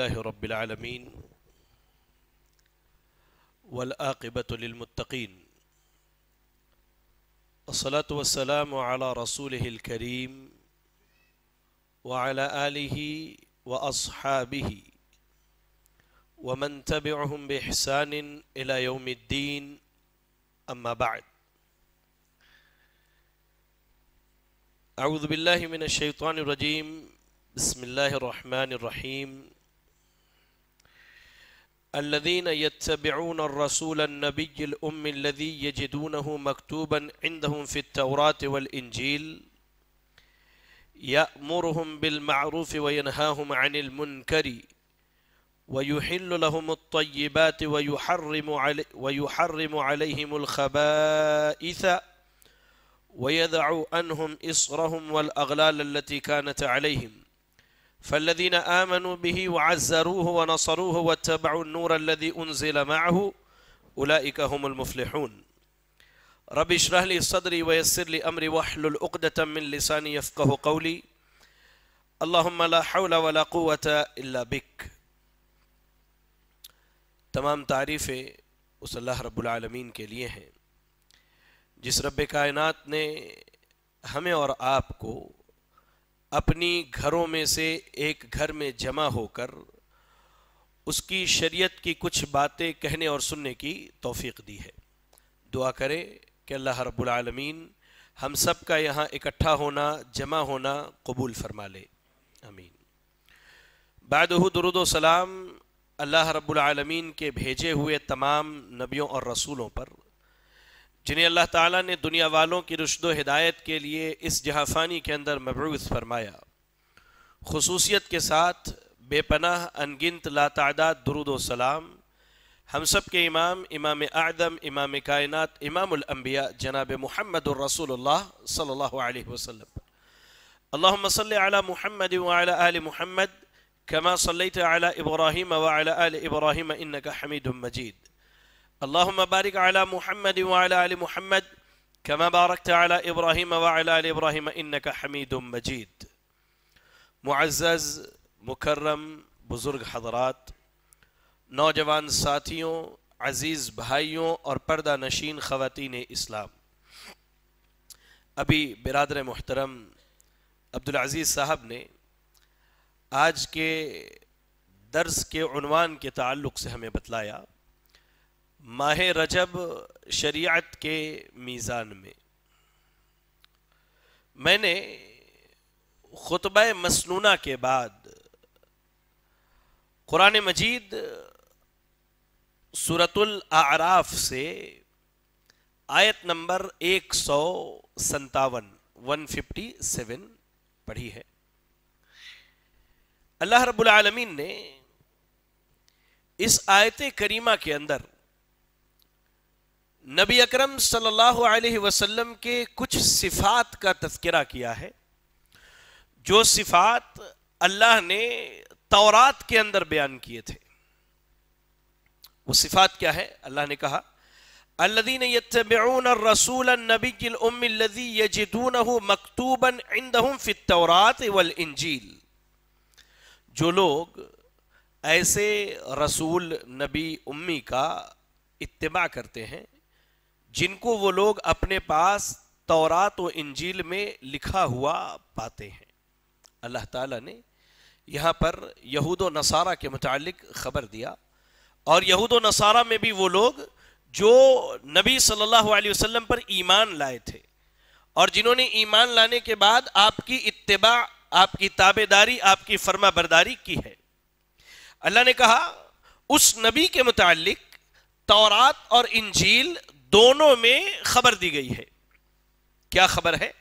لله رب العالمين والآقبة للمتقين الصلاة والسلام على رسوله الكريم وعلى آله وأصحابه ومن تبعهم بإحسان إلى يوم الدين أما بعد أعوذ بالله من الشيطان الرجيم بسم الله الرحمن الرحيم الذين يتبعون الرسول النبي الأمي الذي يجدونه مكتوبا عندهم في التوراة والإنجيل يأمرهم بالمعروف وينهاهم عن المنكر ويحل لهم الطيبات ويحرم علي ويحرم عليهم الخبائث ويدع عنهم إصرهم والأغلال التي كانت عليهم فالذين آمنوا به وعزروه ونصروه واتبعوا النور الذي أنزل معه أولئك هم المفلحون رب اشرح لي صدري ويسر لي أمري واحلل عقدة من لساني يفقه قولي اللهم لا حول ولا قوة إلا بك تمام تعریفیں اس اللہ رب العالمين کے لئے ہیں جس رب کائنات نے ہمیں اور آپ کو अपनी घरों में से एक घर में जमा होकर उसकी शरीयत की कुछ बातें कहने और सुनने की तौफीक दी है दुआ करें कि अल्लाह रब्बुल आलमीन हम सब का यहाँ इकट्ठा होना जमा होना कबूल फरमा ले अमीन बादहु सलाम अल्लाह रब्बुल आलमीन के भेजे हुए तमाम नबियों और रसूलों पर जिन्हें अल्लाह ताला ने दुनिया वालों की रुशद हिदायत के लिए इस जहाफ़ानी के अंदर मबरूस फरमाया खसूसियत के साथ बेपनाह अनगिनत लातादाद दरुद सलाम हम सब के इमाम इमाम आदम इमाम कायनत इमामबिया जनाब महमद रसोल्ला सल्ला वसलम महमद आल महमद कमा सल्ला इब्राहिम वाल इब्राहिम इनका हमीद मजीद اللهم بارك على محمد وعلى آل محمد كما باركت على إبراهيم وعلى آل إبراهيم إنك حميد مجيد معزز मुकर्रम बुज़ुर्ग हजरात नौजवान साथियों अज़ीज़ भाइयों और पर्दा नशीन ख़वान इस्लाम अभी बिरदर मोहतरम अब्दुलज़ीज़ साहब ने आज के दर्स के उनवान के ताल्लुक़ से हमें बतलाया माह रजब शरीयत के मीज़ान में मैंने ख़ुतब मसनूना के बाद क़ुरान मजीद सूरतुल आराफ से आयत नंबर एक सौ संतावन वन फिफ्टी सेवन पढ़ी है अल्लाह रब्बुल आलमीन ने इस आयत करीमा के अंदर नबी अकरम सल्लल्लाहु अलैहि वसल्लम के कुछ सिफात का तस्करा किया है जो सिफात अल्लाह ने तौरात के अंदर बयान किए थे वो सिफात क्या है अल्लाह ने कहा الذين يتبعون الرسول النبي उम्मी الذي يجدونه مكتوبا عندهم في التوراة والإنجيل जो लोग ऐसे रसूल नबी उम्मी का इत्तबा करते हैं जिनको वो लोग अपने पास तौरात व इंजील में लिखा हुआ पाते हैं अल्लाह ताला ने यहाँ पर यहूद नसारा के मुतालिक ख़बर दिया और यहूद नसारा में भी वो लोग जो नबी सल्लल्लाहु अलैहि वसल्लम पर ईमान लाए थे और जिन्होंने ईमान लाने के बाद आपकी इतबा आपकी ताबेदारी आपकी फर्मा बरदारी की है अल्लाह ने कहा उस नबी के मुतालिक तौरात और इंजील दोनों में खबर दी गई है क्या खबर है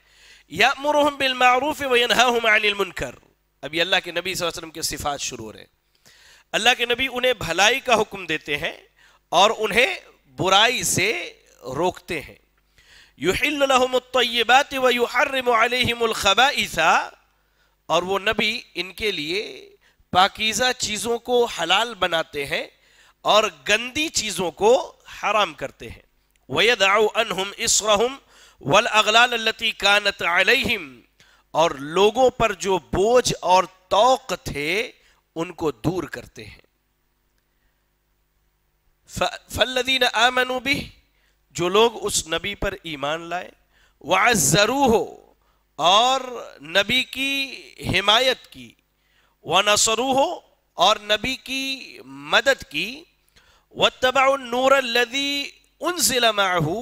या मुरहम बिल मारूफ वनकर अभी अल्लाह के नबी वसल्लम के सिफात शुरू हो रहे हैं अल्लाह के नबी उन्हें भलाई का हुक्म देते हैं और उन्हें बुराई से रोकते हैं और वो नबी इनके लिए पाकिज़ा चीज़ों को हलाल बनाते हैं और गंदी चीज़ों को हराम करते हैं अनहुम इसरहम वल लती कानत अलहिम और लोगों पर जो बोझ और तोक थे उनको दूर करते हैं फल्लदीन आमनु भी जो लोग उस नबी पर ईमान लाए वरू हो और नबी की हिमायत की व नसरू हो और नबी की मदद की व तबाउनूर लदी उन जिला माहू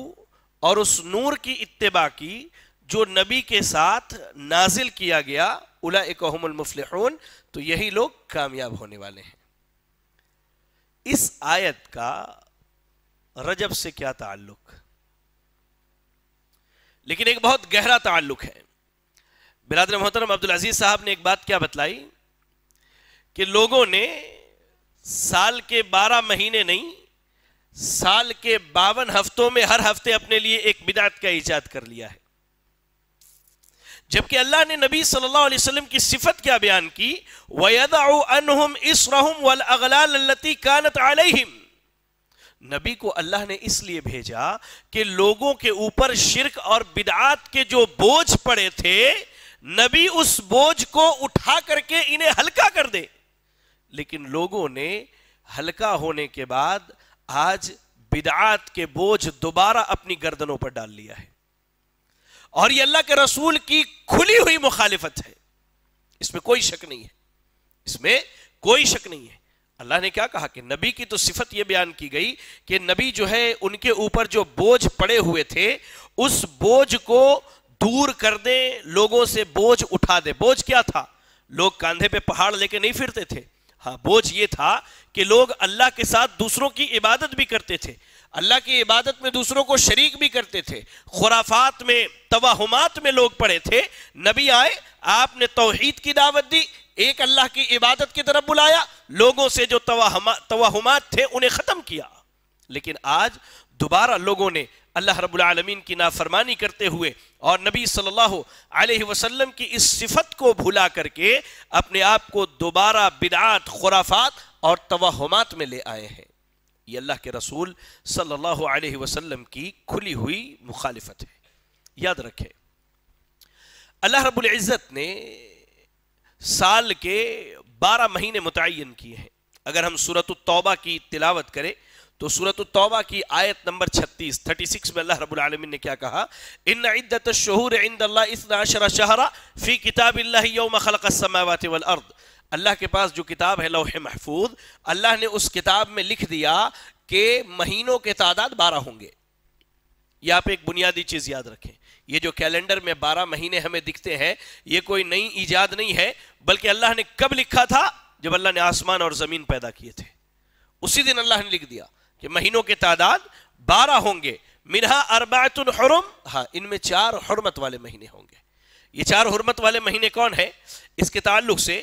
और उस नूर की इतबा की जो नबी के साथ नाजिल किया गया उला मुफलहून तो यही लोग कामयाब होने वाले हैं इस आयत का रजब से क्या ताल्लुक लेकिन एक बहुत गहरा ताल्लुक है बिरादर मोहतरम अब्दुल अजीज साहब ने एक बात क्या बतलाई कि लोगों ने साल के बारह महीने नहीं साल के बावन हफ्तों में हर हफ्ते अपने लिए एक बिदात का ईजाद कर लिया है जबकि अल्लाह ने नबी सल्लल्लाहु अलैहि वसल्लम की सिफत क्या बयान की वयदाउम इसरहुम वल अगलालती कानत अलैहिम नबी को अल्लाह ने इसलिए भेजा कि लोगों के ऊपर शिरक और बिदात के जो बोझ पड़े थे नबी उस बोझ को उठा करके इन्हें हल्का कर दे लेकिन लोगों ने हल्का होने के बाद आज बिदात के बोझ दोबारा अपनी गर्दनों पर डाल लिया है और यह अल्लाह के रसूल की खुली हुई मुखालिफत है इसमें कोई शक नहीं है इसमें कोई शक नहीं है अल्लाह ने क्या कहा कि नबी की तो सिफत यह बयान की गई कि नबी जो है उनके ऊपर जो बोझ पड़े हुए थे उस बोझ को दूर कर दे लोगों से बोझ उठा दे बोझ क्या था लोग कंधे पे पहाड़ लेके नहीं फिरते थे हाँ बोझ ये था कि लोग अल्लाह के साथ दूसरों की इबादत भी करते थे अल्लाह की इबादत में दूसरों को शरीक भी करते थे खुराफात में तवाहमात में लोग पड़े थे नबी आए आपने तोहहीद की दावत दी एक अल्लाह की इबादत की तरफ बुलाया लोगों से जो तवाहमा तवाहमात थे उन्हें ख़त्म किया लेकिन आज दोबारा लोगों ने अल्लाह रबालमीन की नाफरमानी करते हुए और नबी सल्लल्लाहु अलैहि वसल्लम की इस सिफत को भुला करके अपने आप को दोबारा बिदात खुराफात और तवाहमात में ले आए हैं ये अल्लाह के रसूल सल्लल्लाहु अलैहि वसल्लम की खुली हुई मुखालिफत है याद रखें अल्लाह रब्बुल इज़्ज़त ने साल के बारह महीने मुतन किए हैं अगर हम सूरत तौबा की तिलावत करें तो सूरत तोबा की आयत नंबर 36 36 में अल्लाह रब्बुल आलमीन ने क्या कहा इन इद्दत शहूर इंदल्लाशरा शहरा फी किताब यौम खलक वल अर्द अल्लाह के पास जो किताब है लोहे महफूज अल्लाह ने उस किताब में लिख दिया कि महीनों के तादाद बारह होंगे ये आप एक बुनियादी चीज़ याद रखें ये जो कैलेंडर में बारह महीने हमें दिखते हैं ये कोई नई ईजाद नहीं है बल्कि अल्लाह ने कब लिखा था जब अल्लाह ने आसमान और ज़मीन पैदा किए थे उसी दिन अल्लाह ने लिख दिया कि महीनों की तादाद बारह होंगे मिनहा अरबातुल हरम हाँ इनमें चार हरमत वाले महीने होंगे ये चार हरमत वाले महीने कौन है इसके ताल्लुक से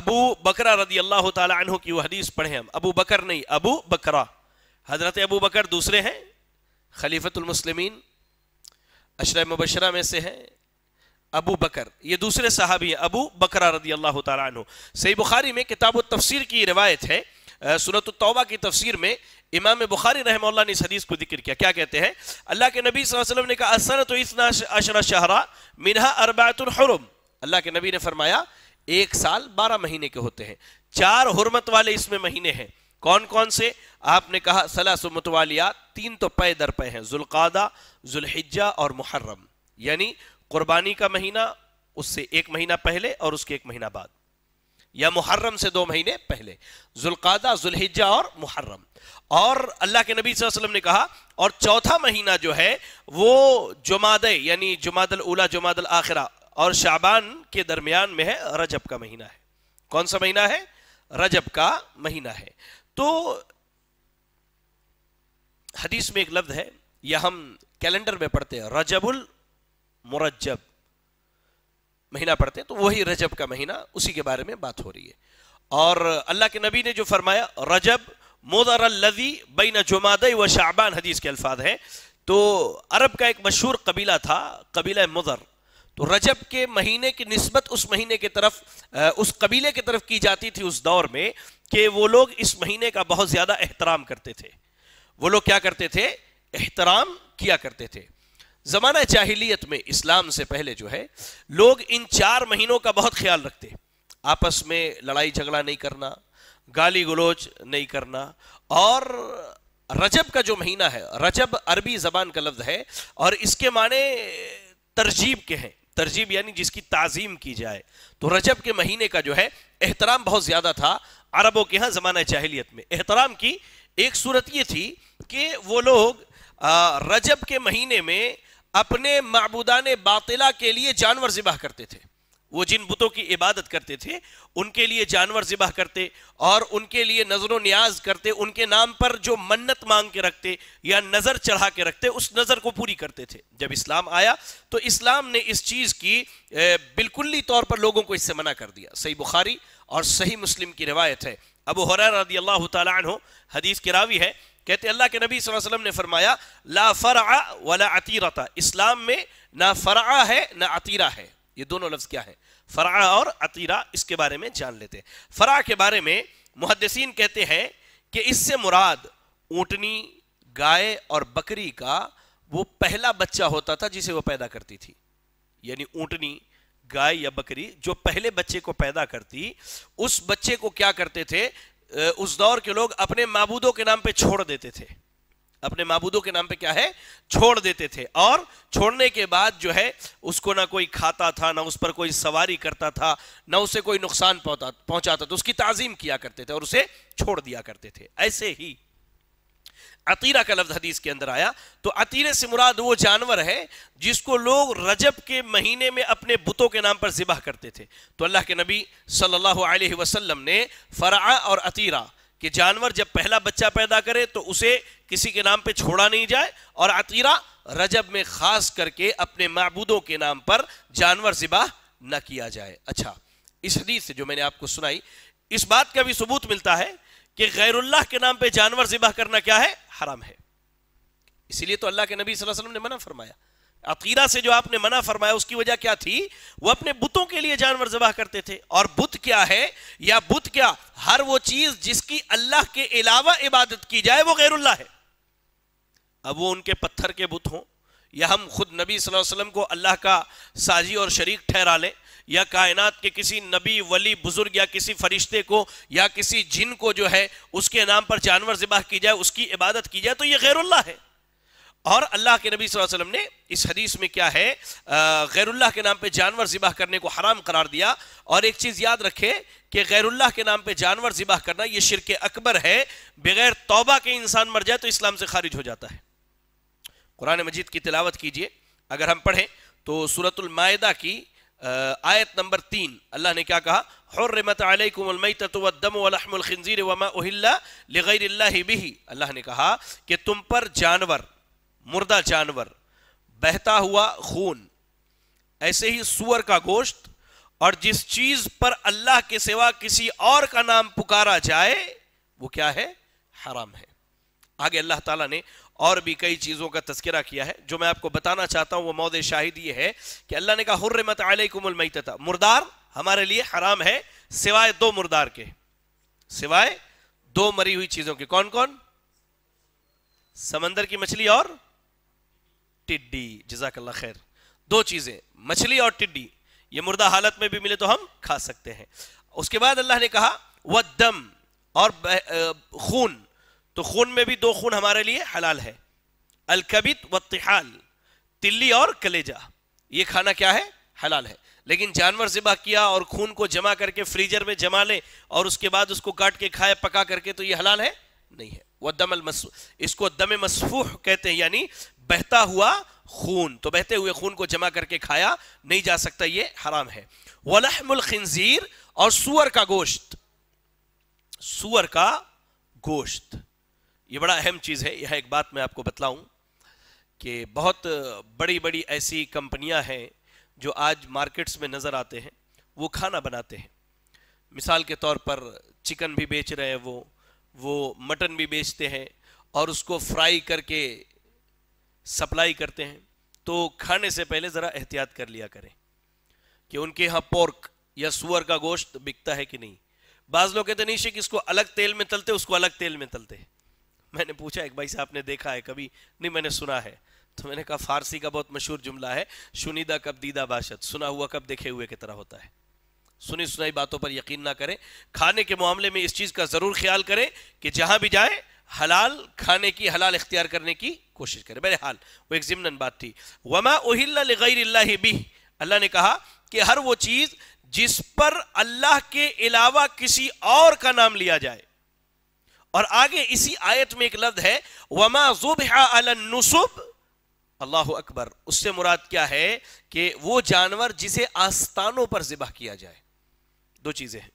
अबू बकरा रदी अल्लाह तु की हदीस पढ़े हम अबू बकर नहीं अबू बकरा हजरत अबू बकर दूसरे हैं खलीफतुलमसलमिन अशर मुबशरा में से हैं अबू बकर ये दूसरे साहबी हैं अबू बकरा रदी अल्लाह तु सही बुखारी में किताब तफसीर की रवायत है सूरत तौबा की तफसीर में इमाम बुखारी रहम ने इस हदीस को जिक्र किया क्या कहते हैं अल्लाह के नबी वसल्लम ने कहा असर तो इतना अशरा शहरा मिनहा अरबातुलहरम अल्लाह के नबी ने फरमाया एक साल बारह महीने के होते हैं चार हरमत वाले इसमें महीने हैं कौन कौन से आपने कहा सलास मतवालियात तीन तो पे दर पे हैं जुल्कादा जुल्हिज्जा और मुहर्रम यानी कुर्बानी का महीना उससे एक महीना पहले और उसके एक महीना बाद या मुहर्रम से दो महीने पहले जुल्कादा जुल्हिजा और मुहर्रम और अल्लाह के नबी वसल्लम ने कहा और चौथा महीना जो है वो जुमाद यानी जुमादल उला जुमादल आखिरा और शाबान के दरमियान में है रजब का महीना है कौन सा महीना है रजब का महीना है तो हदीस में एक लफ्ज है यह हम कैलेंडर में पढ़ते हैं रजबुल मुरजब महीना पढ़ते हैं तो वही रजब का महीना उसी के बारे में बात हो रही है और अल्लाह के नबी ने जो फरमाया रजब मोदर लदी बैन जुमाद व शाबान हदीस के अल्फाज हैं तो अरब का एक मशहूर कबीला था कबीला मुदर तो रजब के महीने की नस्बत उस महीने की तरफ उस कबीले की तरफ की जाती थी उस दौर में कि वो लोग इस महीने का बहुत ज़्यादा एहतराम करते थे वो लोग क्या करते थे एहतराम किया करते थे ज़माना जाहिलियत में इस्लाम से पहले जो है लोग इन चार महीनों का बहुत ख्याल रखते आपस में लड़ाई झगड़ा नहीं करना गाली गलोच नहीं करना और रजब का जो महीना है रजब अरबी जबान का लफ्ज़ है और इसके माने तरजीब के हैं तरजीब यानी जिसकी ताजीम की जाए तो रजब के महीने का जो है एहतराम बहुत ज़्यादा था अरबों के यहाँ ज़माना जाहिलियत में एहतराम की एक सूरत ये थी कि वो लोग रजब के महीने में अपने मबूदान बातिला के लिए जानवर जिबाह करते थे वो जिन बुतों की इबादत करते थे उनके लिए जानवर जिबाह करते और उनके लिए नजर न्याज करते उनके नाम पर जो मन्नत मांग के रखते या नज़र चढ़ा के रखते उस नज़र को पूरी करते थे जब इस्लाम आया तो इस्लाम ने इस चीज़ की बिल्कुली तौर पर लोगों को इससे मना कर दिया सही बुखारी और सही मुस्लिम की रिवायत है अब रदी अल्लाह तन हदीस के रावी है कहते अल्लाह के नबी वसल्लम ने फरमाया ला फ़रा वला अतीरा इस्लाम में ना फ़रा है ना अतीरा है ये दोनों लफ्ज़ क्या है फ़रा और अतीरा इसके बारे में जान लेते हैं फ़रा के बारे में मुहदसिन कहते हैं कि इससे मुराद ऊटनी गाय और बकरी का वो पहला बच्चा होता था जिसे वो पैदा करती थी यानी ऊटनी गाय या बकरी जो पहले बच्चे को पैदा करती उस बच्चे को क्या करते थे उस दौर के लोग अपने मबूदों के नाम पे छोड़ देते थे अपने मबूदों के नाम पे क्या है छोड़ देते थे और छोड़ने के बाद जो है उसको ना कोई खाता था ना उस पर कोई सवारी करता था ना उसे कोई नुकसान पहुंचाता था उसकी ताजीम किया करते थे और उसे छोड़ दिया करते थे ऐसे ही अतीरा का लफ्ज हदीस के अंदर आया तो अतीरे से मुराद वो जानवर है जिसको लोग रजब के महीने में अपने बुतों के नाम पर ज़िबह करते थे तो अल्लाह के नबी सल्लल्लाहु अलैहि वसल्लम ने फ़रा और अतीरा कि जानवर जब पहला बच्चा पैदा करे तो उसे किसी के नाम पे छोड़ा नहीं जाए और अतीरा रजब में ख़ास करके अपने महबूदों के नाम पर जानवर जिबाह न किया जाए अच्छा इस हदीस से जो मैंने आपको सुनाई इस बात का भी सबूत मिलता है कि गैरुल्लाह के नाम पे जानवर जिबा करना क्या है हराम है इसीलिए तो अल्लाह के नबी वसल्लम ने मना फरमाया अकीदा से जो आपने मना फरमाया उसकी वजह क्या थी वो अपने बुतों के लिए जानवर जबा करते थे और बुत क्या है या बुत क्या हर वो चीज जिसकी अल्लाह के अलावा इबादत की जाए वो गैरुल्लाह है अब वो उनके पत्थर के बुत हों या हम खुद नबी वसल्लम को अल्लाह का साजी और शरीक ठहरा लें या कायनात के किसी नबी वली बुजुर्ग या किसी फरिश्ते को या किसी जिन को जो है उसके नाम पर जानवर ज़िबा की जाए उसकी इबादत की जाए तो यह गैरुल्ला है और अल्लाह के नबी वसल्लम ने इस हदीस में क्या है गैरुल्लाह के नाम पे जानवर ज़िबा करने को हराम करार दिया और एक चीज़ याद रखे कि गैरुल्लाह के नाम पे जानवर ज़िबा करना ये शिरक अकबर है बगैर तौबा के इंसान मर जाए तो इस्लाम से खारिज हो जाता है कुरान मजीद की तिलावत कीजिए अगर हम पढ़ें तो सूरतमायदा की आयत नंबर तीन अल्लाह ने क्या कहा हर्रमत अलैकुमतमखिनजीर वमा बिही अल्लाह ने कहा कि तुम पर जानवर मुर्दा जानवर बहता हुआ खून ऐसे ही सुअर का गोश्त और जिस चीज पर अल्लाह के सिवा किसी और का नाम पुकारा जाए वो क्या है हराम है आगे अल्लाह ताला ने और भी कई चीज़ों का तस्करा किया है जो मैं आपको बताना चाहता हूँ वो मौद शाहिद ये है कि अल्लाह ने कहा हुर्रमत मुर्दार हमारे लिए हराम है सिवाय दो मुर्दार के सिवाय दो मरी हुई चीज़ों के कौन कौन समंदर की मछली और टिड्डी जजाकल्ला खैर दो चीज़ें मछली और टिड्डी ये मुर्दा हालत में भी मिले तो हम खा सकते हैं उसके बाद अल्लाह ने कहा वह दम और खून तो खून में भी दो खून हमारे लिए हलाल है अलकबित व तिहाल तिल्ली और कलेजा ये खाना क्या है हलाल है लेकिन जानवर ज़िबा किया और खून को जमा करके फ्रीजर में जमा ले और उसके बाद उसको काट के खाए पका करके तो ये हलाल है नहीं है वह दमल मसू इसको दम मसफूह कहते हैं यानी बहता हुआ खून तो बहते हुए खून को जमा करके खाया नहीं जा सकता ये हराम है वलहमुल और सुअर का गोश्त सुअर का गोश्त ये बड़ा अहम चीज़ है यह एक बात मैं आपको बतलाऊं कि बहुत बड़ी बड़ी ऐसी कंपनियां हैं जो आज मार्केट्स में नज़र आते हैं वो खाना बनाते हैं मिसाल के तौर पर चिकन भी बेच रहे हैं वो वो मटन भी बेचते हैं और उसको फ्राई करके सप्लाई करते हैं तो खाने से पहले ज़रा एहतियात कर लिया करें कि उनके यहाँ पोर्क या सुअर का गोश्त बिकता है कि नहीं बाज लोग कहते नहीं शेख इसको अलग तेल में तलते उसको अलग तेल में तलते हैं मैंने पूछा एक भाई से आपने देखा है कभी नहीं मैंने सुना है तो मैंने कहा फारसी का बहुत मशहूर जुमला है सुनीदा कब दीदा बाशत सुना हुआ कब देखे हुए की तरह होता है सुनी सुनाई बातों पर यकीन ना करें खाने के मामले में इस चीज़ का ज़रूर ख्याल करें कि जहां भी जाए हलाल खाने की हलाल इख्तियार करने की कोशिश करें बहरहाल वो एक ज़िमनन बात थी वमा उहिल्ल भी अल्लाह ने कहा कि हर वो चीज़ जिस पर अल्लाह के अलावा किसी और का नाम लिया जाए और आगे इसी आयत में एक लफ्ज है वमा जुबहासुब अल्लाह अकबर उससे मुराद क्या है कि वो जानवर जिसे आस्थानों पर ज़िबह किया जाए दो चीज़ें हैं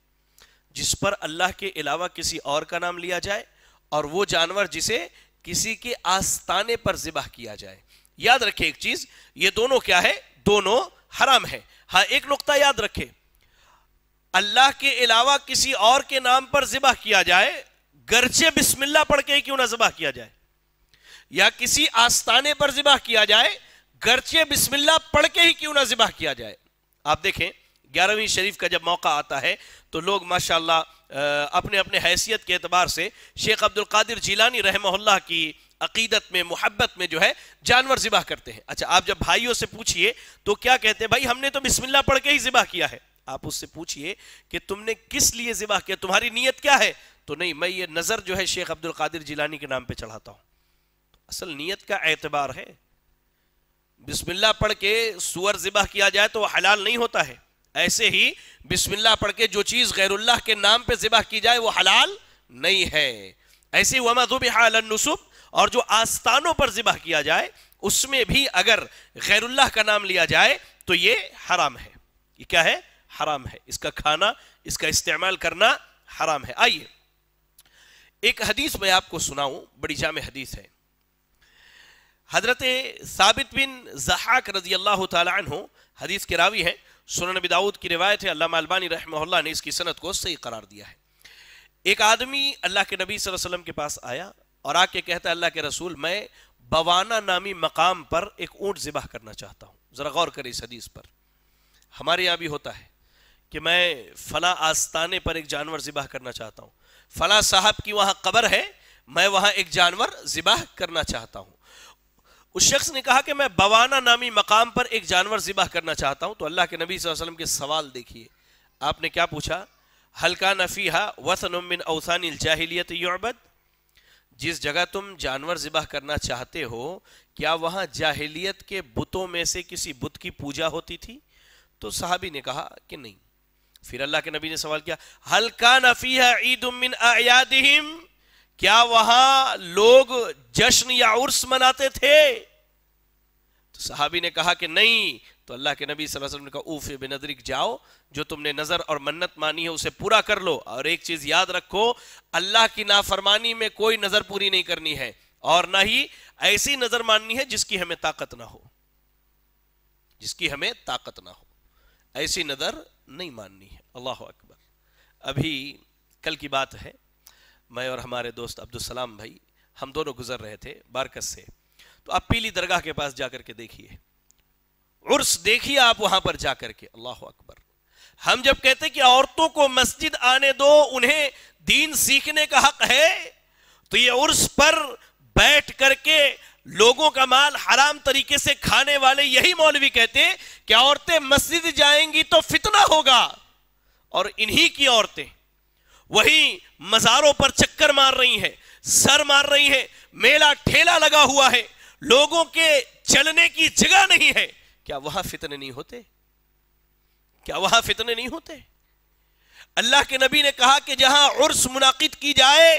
जिस पर अल्लाह के अलावा किसी और का नाम लिया जाए और वो जानवर जिसे किसी के आस्थाने पर ज़िबह किया जाए याद रखे एक चीज़ ये दोनों क्या है दोनों हराम है हाँ एक नुकता याद रखे अल्लाह के अलावा किसी और के नाम पर ज़िबह किया जाए गर्चे बिस्मिल्ला पढ़ के क्यों ना जबह किया जाए या किसी आस्थाने पर जिबाह किया जाए गर्चे बिस्मिल्ला पढ़ के ही क्यों ना जिबाह किया जाए आप देखें ग्यारहवीं शरीफ का जब मौका आता है तो लोग माशाल्लाह अपने अपने हैसियत के अतबार से शेख अब्दुल कादिर जिलानी रहमल्ला की अकीदत में मोहब्बत में जो है जानवर जिबाह करते हैं अच्छा आप जब भाइयों से पूछिए तो क्या कहते हैं भाई हमने तो बिस्मिल्ला पढ़ के ही ज़िबा किया है आप उससे पूछिए कि तुमने किस लिए ज़िबा किया तुम्हारी नीयत क्या है तो नहीं मैं ये नज़र जो है शेख अब्दुल कादिर जिलानी के नाम पे चढ़ाता हूँ असल नीयत का एतबार है बिस्मिल्लाह पढ़ के सुअर ज़िबा किया जाए तो वह हलाल नहीं होता है ऐसे ही बिस्मिल्लाह पढ़ के जो चीज़ गैरुल्लाह के नाम पे ज़िबा की जाए वो हलाल नहीं है ऐसे ही वमदुबहालनसुब और जो आस्थानों पर ज़िबा किया जाए उसमें भी अगर गैरुल्लाह का नाम लिया जाए तो ये हराम है ये क्या है हराम है इसका खाना इसका इस्तेमाल करना हराम है आइए एक हदीस मैं आपको सुनाऊं बड़ी जाम हदीस है हजरत साबित बिन जहाक रजी अल्लाह तु हदीस के रावी है सुनन नबी दाऊद की रिवायत है अल्लाह अलबानी रहमल्ला ने इसकी सनत को सही करार दिया है एक आदमी अल्लाह के नबी वसल्लम के पास आया और आके कहता है अल्लाह के रसूल मैं बवाना नामी मकाम पर एक ऊँट जिबाह करना चाहता हूँ ज़रा गौर करें इस हदीस पर हमारे यहाँ भी होता है कि मैं फला आस्ताने पर एक जानवर जिबाह करना चाहता हूँ फला साहब की वहां कबर है मैं वहां एक जानवर जिबाह करना चाहता हूं उस शख्स ने कहा कि मैं बवाना नामी मकाम पर एक जानवर जिबाह करना चाहता हूं तो अल्लाह के नबी वसल्लम के सवाल देखिए आपने क्या पूछा हल्का नफीहा उमिन अवसानी जाहिलियत युबद जिस जगह तुम जानवर जिबाह करना चाहते हो क्या वहां जाहिलियत के बुतों में से किसी बुत की पूजा होती थी तो साहबी ने कहा कि नहीं फिर अल्लाह के नबी ने सवाल किया हल्का नफीहा ईद उमिन आयादिम क्या वहां लोग जश्न या उर्स मनाते थे तो साहबी ने कहा कि नहीं तो अल्लाह के नबी वसल्लम ने कहा ऊफ बिनदरिक जाओ जो तुमने नजर और मन्नत मानी है उसे पूरा कर लो और एक चीज याद रखो अल्लाह की नाफरमानी में कोई नजर पूरी नहीं करनी है और ना ही ऐसी नजर माननी है जिसकी हमें ताकत ना हो जिसकी हमें ताकत ना हो ऐसी नजर नहीं माननी है अल्लाह अकबर अभी कल की बात है मैं और हमारे दोस्त अब्दुलसलाम भाई हम दोनों गुजर रहे थे बारकस से तो आप पीली दरगाह के पास जाकर के देखिए उर्स देखिए आप वहां पर जाकर के अल्लाह अकबर हम जब कहते हैं कि औरतों को मस्जिद आने दो उन्हें दीन सीखने का हक है तो ये उर्स पर बैठ करके लोगों का माल हराम तरीके से खाने वाले यही मौलवी कहते हैं कि औरतें मस्जिद जाएंगी तो फितना होगा और इन्हीं की औरतें वही मज़ारों पर चक्कर मार रही हैं सर मार रही हैं मेला ठेला लगा हुआ है लोगों के चलने की जगह नहीं है क्या वहां फितने नहीं होते क्या वहां फितने नहीं होते अल्लाह के नबी ने कहा कि जहां उर्स मुनाकिद की जाए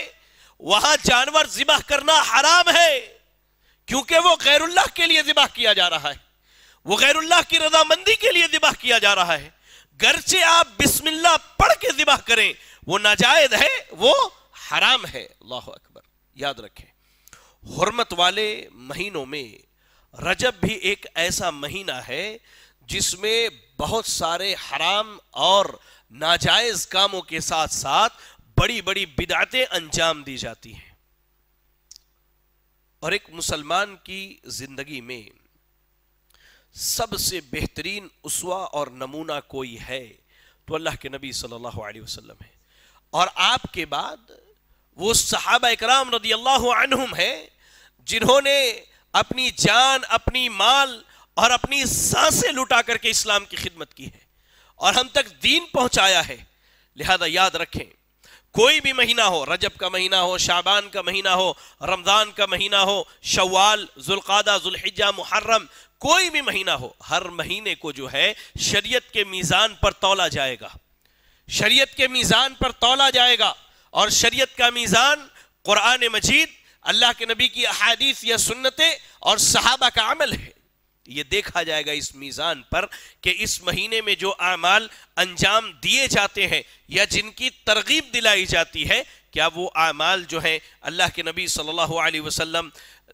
वहां जानवर जिबा करना हराम है क्योंकि वो गैरुल्लाह के लिए ज़िबा किया जा रहा है वो गैरुल्लाह की रजामंदी के लिए ज़िबा किया जा रहा है गरचे आप बिस्मिल्लाह पढ़ के ज़िबा करें वो नाजायज है वो हराम है अल्लाह अकबर याद रखें हरमत वाले महीनों में रजब भी एक ऐसा महीना है जिसमें बहुत सारे हराम और नाजायज कामों के साथ साथ बड़ी बड़ी बिदातें अंजाम दी जाती हैं और एक मुसलमान की जिंदगी में सबसे बेहतरीन उसवा और नमूना कोई है तो अल्लाह के नबी सल्लल्लाहु अलैहि वसल्लम है और आपके बाद वो सहाबा इकराम रदी अल्लाह है जिन्होंने अपनी जान अपनी माल और अपनी सांसें लुटा करके इस्लाम की खिदमत की है और हम तक दीन पहुंचाया है लिहाजा याद रखें कोई भी महीना हो रजब का महीना हो शाबान का महीना हो रमज़ान का महीना हो शवाल जुल्क़ादा जुल्हिजा मुहर्रम कोई भी महीना हो हर महीने को जो है शरीयत के मीज़ान पर तोला जाएगा शरीयत के मीज़ान पर तोला जाएगा और शरीयत का मीज़ान कुरान मजीद अल्लाह के नबी की अहादीस या सुन्नतें और सहाबा का अमल है ये देखा जाएगा इस मीज़ान पर कि इस महीने में जो आमाल अंजाम दिए जाते हैं या जिनकी तरगीब दिलाई जाती है क्या वो आमाल जो है अल्लाह के नबी सल्लल्लाहु अलैहि वसल्लम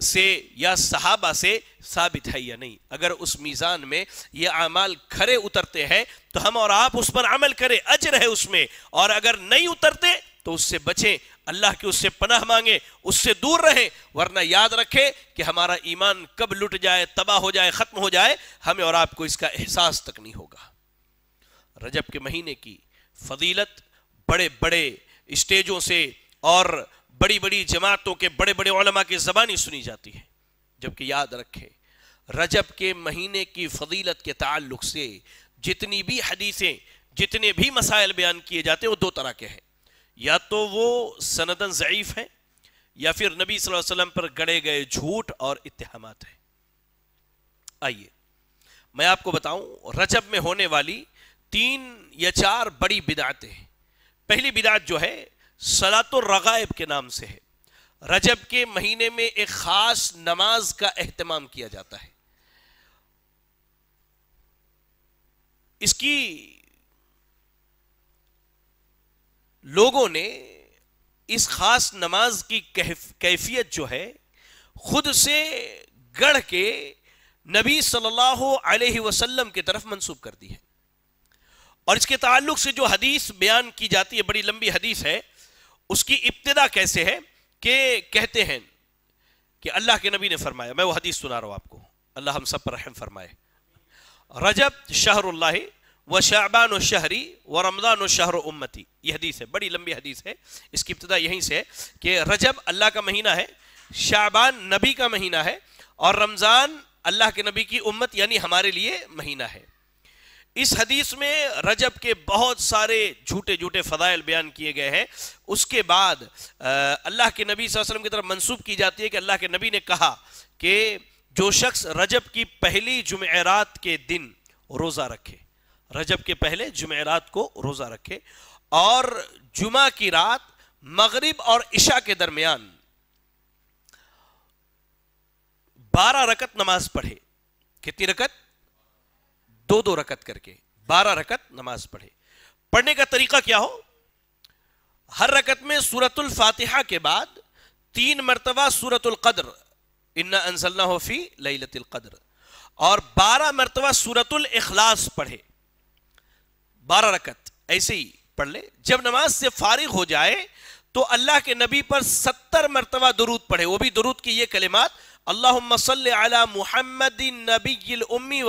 से या सहाबा से साबित है या नहीं अगर उस मीज़ान में ये आमाल खरे उतरते हैं तो हम और आप उस पर अमल करें अजर है उसमें और अगर नहीं उतरते तो उससे बचें अल्लाह की उससे पनाह मांगे उससे दूर रहें वरना याद रखे कि हमारा ईमान कब लुट जाए तबाह हो जाए ख़त्म हो जाए हमें और आपको इसका एहसास तक नहीं होगा रजब के महीने की फजीलत बड़े बड़े स्टेजों से और बड़ी बड़ी जमातों के बड़े बड़े की ज़बानी सुनी जाती है जबकि याद रखे रजब के महीने की फजीलत के ताल्लुक से जितनी भी हदीसें जितने भी मसाइल बयान किए जाते हैं वो दो तरह के हैं या तो वो सनदन ज़ईफ़ हैं या फिर नबी सल्लल्लाहु अलैहि वसल्लम पर गड़े गए झूठ और इतहाम हैं आइए मैं आपको बताऊं रजब में होने वाली तीन या चार बड़ी बिदातें हैं पहली बिदात जो है सलातुलरगायब के नाम से है रजब के महीने में एक ख़ास नमाज का अहतमाम किया जाता है इसकी लोगों ने इस खास नमाज की कैफियत जो है खुद से गढ़ के नबी सल्लल्लाहु अलैहि वसल्लम की तरफ मंसूब कर दी है और इसके ताल्लुक से जो हदीस बयान की जाती है बड़ी लंबी हदीस है उसकी इब्तदा कैसे है कि कहते हैं कि अल्लाह के नबी ने फरमाया मैं वो हदीस सुना रहा हूँ आपको अल्लाह हम सब पर रहम फरमाए रजब शहरुल्लाह व शाबान शहरी व रमज़ान शहर उम्मती यह हदीस है बड़ी लंबी हदीस है इसकी इब्तदा यहीं से है कि रजब अल्लाह का महीना है शाबान नबी का महीना है और रमज़ान अल्लाह के नबी की उम्मत यानी हमारे लिए महीना है इस हदीस में रजब के बहुत सारे झूठे झूठे फ़दाइल बयान किए गए हैं उसके बाद अल्लाह के नबी वसल्लम की तरफ मंसूब की जाती है कि अल्लाह के नबी ने कहा कि जो शख्स रजब की पहली जुमेरात के दिन रोज़ा रखे रजब के पहले जुमेरात को रोज़ा रखे और जुमा की रात मगरिब और इशा के दरमियान बारह रकत नमाज पढ़े कितनी रकत दो दो रकत करके बारह रकत नमाज पढ़े पढ़ने का तरीका क्या हो हर रकत में सूरतुल फातिहा के बाद तीन मरतबा सूरतुल कद्र इन्ना अनसलना होफी लतुल कद्र और बारह मरतबा सूरतुल इखलास पढ़े बारह रकत ऐसे ही पढ़ ले जब नमाज से फारिग हो जाए तो अल्लाह के नबी पर सत्तर मरतबा दुरूद पढ़े वो भी दुरूद की ये कलिमात अल्लाह अला नबी उम्मी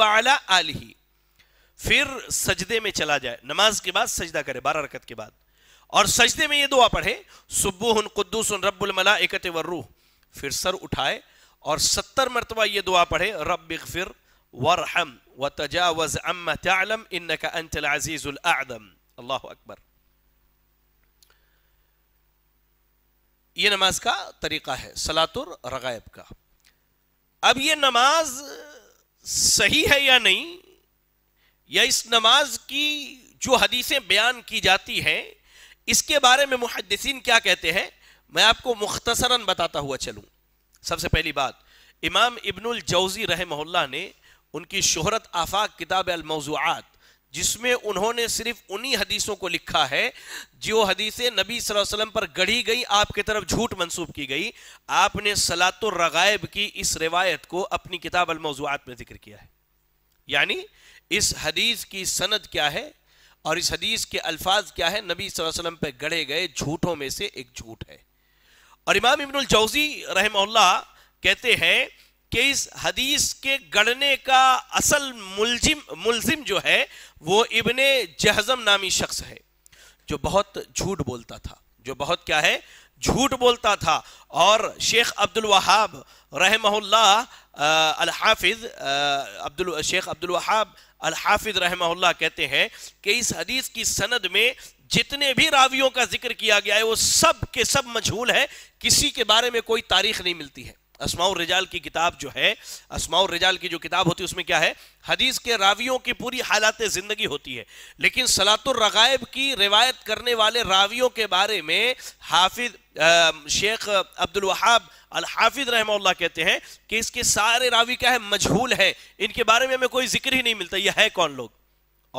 फिर सजदे में चला जाए नमाज के बाद सजदा करे बारह रकत के बाद और सजदे में ये दुआ पढ़े सुबुहन कुद्दूस रब्बुलमला वर्रूह फिर सर उठाए और सत्तर मरतबा ये दुआ पढ़े रब फिर وارحم وتجاوز عما تعلم انك انت العزيز الاعظم الله اكبر ये नमाज का तरीका है सलातुर रगैब का अब ये नमाज सही है या नहीं या इस नमाज की जो हदीसें बयान की जाती हैं इसके बारे में मुहदसिन क्या कहते हैं मैं आपको मुख्तसरन बताता हुआ चलूं सबसे पहली बात इमाम इबनुल जौजी रहमल्ला ने उनकी शोहरत आफाक किताब अलमौजूआत जिसमें उन्होंने सिर्फ उन्हीं हदीसों को लिखा है जो हदीसें नबी वसल्लम पर गढ़ी गई आपके तरफ झूठ मंसूब की गई आपने सलातुर्रगायब की इस रिवायत को अपनी किताब अलमौजूआत में जिक्र किया है यानी इस हदीस की सनद क्या है और इस हदीस के अल्फाज क्या है नबी वसल्लम पर गढ़े गए झूठों में से एक झूठ है और इमाम इबनुल जौज़ी कहते हैं कि इस हदीस के गढ़ने का असल मुलजिम मुलजिम जो है वो इबन जहजम नामी शख्स है जो बहुत झूठ बोलता था जो बहुत क्या है झूठ बोलता था और शेख अब्दुल वहाब रहमहुल्लाह हाफिज अब्दुल शेख अब्दुल वहाब अल हाफिज रहमहुल्लाह कहते हैं कि इस हदीस की सनद में जितने भी रावियों का जिक्र किया गया है वो सब के सब मजहूल है किसी के बारे में कोई तारीख नहीं मिलती है असमाउ रिजाल की किताब जो है असमाउ रिजाल की जो किताब होती है उसमें क्या है हदीस के रावियों की पूरी हालत ज़िंदगी होती है लेकिन सलातुर की रिवायत करने वाले रावियों के बारे में हाफिज शेख अब्दुल वहाब अल हाफिज रहमल्ला कहते हैं कि इसके सारे रावी क्या है मजहूल है इनके बारे में हमें कोई जिक्र ही नहीं मिलता यह है कौन लोग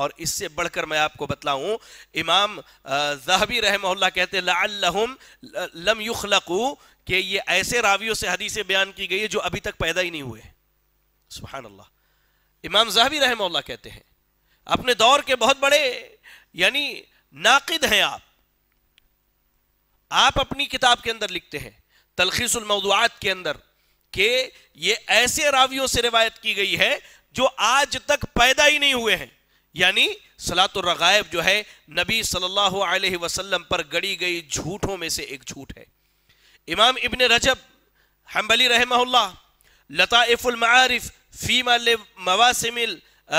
और इससे बढ़कर मैं आपको बतलाऊं इमाम जहबी रहमल्ला कहते लम युखलकू कि ये ऐसे रावियों से हदीसें बयान की गई है जो अभी तक पैदा ही नहीं हुए सुबहान अल्लाह इमाम जहबी रहम कहते हैं अपने दौर के बहुत बड़े यानी नाकिद हैं आप आप अपनी किताब के अंदर लिखते हैं तलखीसमौदूआत के अंदर कि ये ऐसे रावियों से रिवायत की गई है जो आज तक पैदा ही नहीं हुए हैं यानी सलातुर्रगायब जो है नबी सल्लल्लाहु अलैहि वसल्लम पर गड़ी गई झूठों में से एक झूठ है इमाम इबन रजब हम्बली रहमल्ला लताफ़ुलमारफ़ फ़ीमा मवासमिल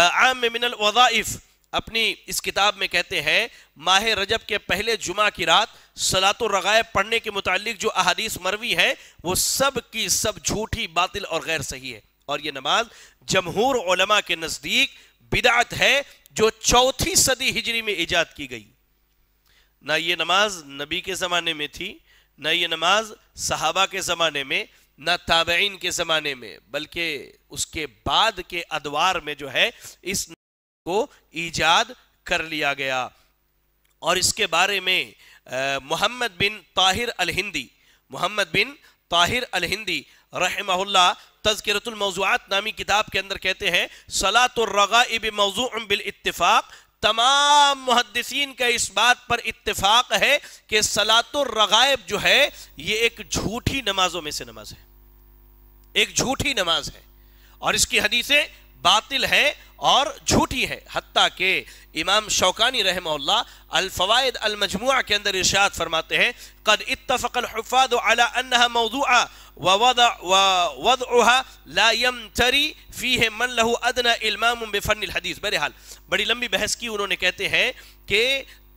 आम मिनल वज़ाइफ़ अपनी इस किताब में कहते हैं माह रजब के पहले जुमा की रात सलात रगायब पढ़ने के मुतालिक जो अहादीस मरवी है वो सब की सब झूठी बातिल और गैर सही है और ये नमाज जमहूर उलमा के नज़दीक बिदात है जो चौथी सदी हिजरी में ईजाद की गई ना ये नमाज नबी के ज़माने में थी न ये नमाज सहाबा के ज़माने में न ताबेन के ज़माने में बल्कि उसके बाद के अदवार में जो है इस को ईजाद कर लिया गया और इसके बारे में मोहम्मद बिन ताहिर अल हिंदी मोहम्मद बिन ताहिर अल हिंदी रहमहुल्ला तज़किरतुल नामी किताब के अंदर कहते हैं सलातुर्रगा इब मौज़ूम बिल इतफाक तमाम मुहदसिन का इस बात पर इतफाक है कि सलातुर्रगायब जो है ये एक झूठी नमाजों में से नमाज है एक झूठी नमाज है और इसकी हदीसें बातिल है और झूठी है हती के इमाम शौकानी रहमल्ला अलफवाद अलमजमू के अंदर इर्शाद फरमाते हैं कद इतफ़लफाद हदीस बहरहाल बड़ी लंबी बहस की उन्होंने कहते हैं कि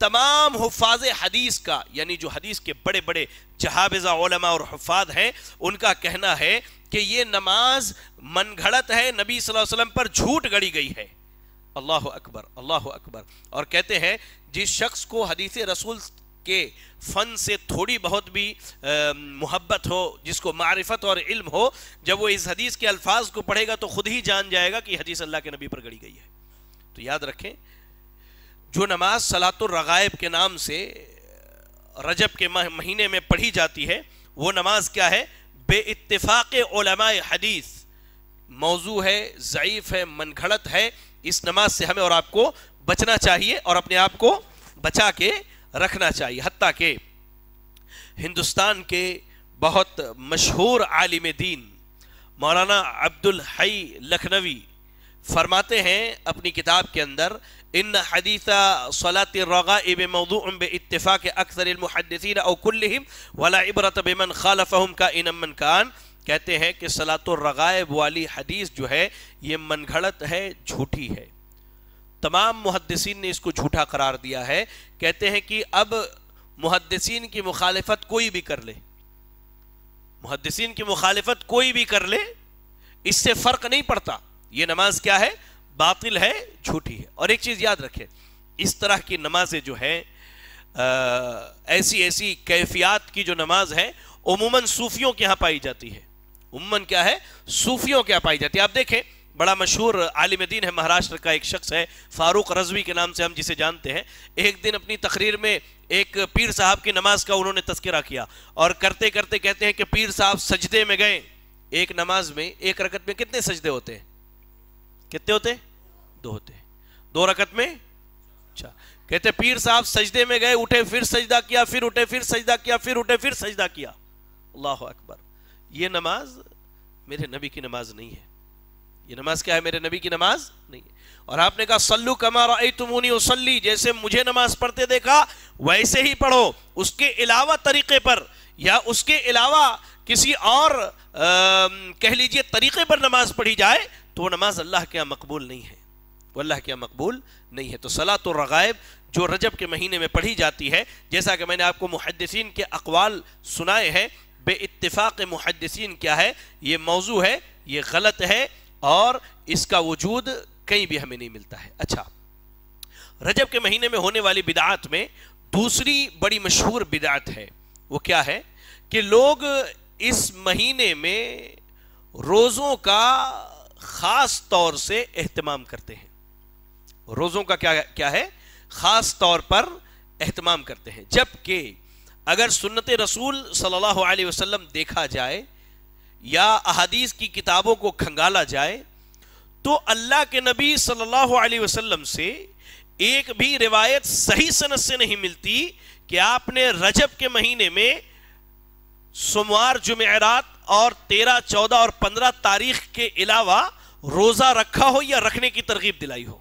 तमाम हफाज हदीस का यानी जो हदीस के बड़े बड़े जहाबजा और हफाद हैं उनका कहना है कि ये नमाज मनगढ़त है नबी सल्लल्लाहु अलैहि वसल्लम पर झूठ गढ़ी गई है अल्लाह अकबर अल्लाह अकबर और कहते हैं जिस शख्स को हदीस रसूल के फ़न से थोड़ी बहुत भी मोहब्बत हो जिसको मारिफत और इल्म हो जब वो इस हदीस के अल्फाज को पढ़ेगा तो खुद ही जान जाएगा कि हदीस अल्लाह के नबी पर गढ़ी गई है तो याद रखें जो नमाज सलातुलरगायब के नाम से रजब के महीने में पढ़ी जाती है वो नमाज क्या है बेतफाक़ हदीस मौजू है ज़यीफ़ है मन घड़त है इस नमाज से हमें और आपको बचना चाहिए और अपने आप को बचा के रखना चाहिए हती के हिंदुस्तान के बहुत मशहूर आलिम दीन मौलाना अब्दुल हई लखनवी फरमाते हैं अपनी किताब के अंदर इन हदीसा सलात الرغائب موضوع باتفاق इतफ़ाक़ المحدثين मुहदसिन كلهم ولا वला بمن خالفهم खालफ़हम का كان कहते हैं कि सलात रग़ाइब वाली हदीस जो है ये मनगढ़त है झूठी है तमाम मुहदसिन ने इसको झूठा करार दिया है कहते हैं कि अब मुहदसिन की मुखालफत कोई भी कर ले मुहदसिन की मुखालफत कोई भी कर ले इससे फ़र्क नहीं पड़ता ये नमाज क्या है बातिल है झूठी है और एक चीज़ याद रखें इस तरह की नमाजें जो है आ, ऐसी ऐसी कैफियात की जो नमाज है उमूमन सूफियों के यहाँ पाई जाती है उमूमन क्या है सूफियों के यहां पाई जाती है आप देखें बड़ा मशहूर आलिम दीन है महाराष्ट्र का एक शख्स है फारूक रजवी के नाम से हम जिसे जानते हैं एक दिन अपनी तकरीर में एक पीर साहब की नमाज का उन्होंने तस्करा किया और करते करते कहते हैं कि पीर साहब सजदे में गए एक नमाज में एक रकत में कितने सजदे होते हैं कितने होते दो होते दो रकत में अच्छा कहते पीर साहब सजदे में गए उठे फिर सजदा किया फिर उठे फिर सजदा किया फिर उठे फिर सजदा किया अल्लाह अकबर ये नमाज मेरे नबी की नमाज नहीं है ये नमाज क्या है मेरे नबी की नमाज नहीं है और आपने कहा सल्लू कमारा तुमूनी उसली जैसे मुझे नमाज पढ़ते देखा वैसे ही पढ़ो उसके अलावा तरीके पर या उसके अलावा किसी और आ, कह लीजिए तरीके पर नमाज पढ़ी जाए तो वह नमाज अल्लाह के यहाँ मकबूल नहीं है वो अल्लाह के यहाँ मकबूल नहीं है तो सलाह तो रगैब जो रजब के महीने में पढ़ी जाती है जैसा कि मैंने आपको मुहदसिन के अकवाल सुनाए हैं बे इतफ़ाक़ मुहदसिन क्या है ये मौजू है ये गलत है और इसका वजूद कहीं भी हमें नहीं मिलता है अच्छा रजब के महीने में होने वाली बिदात में दूसरी बड़ी मशहूर बिदात है वो क्या है कि लोग इस महीने में रोज़ों का खास तौर से एहतमाम करते हैं रोज़ों का क्या क्या है ख़ास तौर पर एहतमाम करते हैं जबकि अगर सुन्नत रसूल सल्लल्लाहु अलैहि वसल्लम देखा जाए या अहादीस की किताबों को खंगाला जाए तो अल्लाह के नबी सल्लल्लाहु अलैहि वसल्लम से एक भी रिवायत सही सनत से नहीं मिलती कि आपने रजब के महीने में सोमवार जुमेरात और तेरह चौदह और पंद्रह तारीख के अलावा रोजा रखा हो या रखने की तरकीब दिलाई हो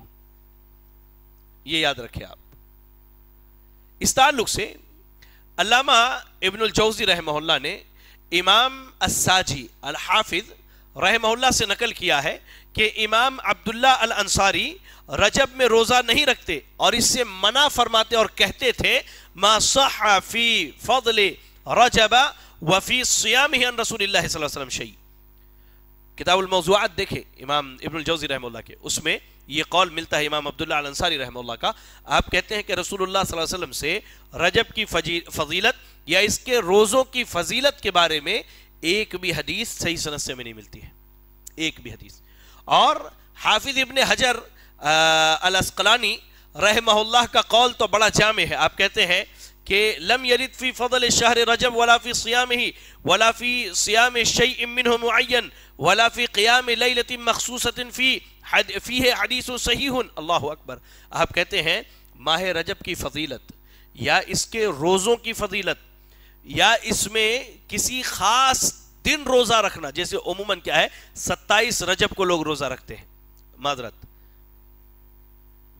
यह याद रखे आप इस ताल्लुक से अलामा इब्नुल जौजी रहमहुल्ला ने इमाम असाजी अल हाफिज रहमहुल्ला से नकल किया है कि इमाम अब्दुल्ला अल अंसारी रजब में रोज़ा नहीं रखते और इससे मना फरमाते और कहते थे मा सहाफी फजले रजबा वफ़ी सियाम ही रसूल वसलम शही किताबुलमौज़ूआत देखे इमाम इब्न जौज़ी रहमल्ला के उसमें ये कौल मिलता है इमाम अब्दुल्ला अंसारी रहमल्ला का आप कहते हैं कि रसूलुल्लाह सल्लल्लाहु अलैहि वसल्लम से रजब की फजीलत या इसके रोज़ों की फजीलत के बारे में एक भी हदीस सही सनत से में नहीं मिलती है एक भी हदीस और हाफिज इबन हजर अलस्कलानी रहमल्ला का कौल तो बड़ा जाम है आप कहते हैं कि लम यरित फी फजल शहर रजब वला फी सियाम ही वला फी सियाम शई मिनहु मुअय्यन वला फी क़ियाम लैलत मखसूसतन फी हद फी है हदीस सहीहुन अल्लाह अकबर आप कहते हैं माह रजब की फजीलत या इसके रोज़ों की फजीलत या इसमें किसी ख़ास दिन रोज़ा रखना जैसे अमूमन क्या है सत्ताईस रजब को लोग रोज़ा रखते हैं माजरत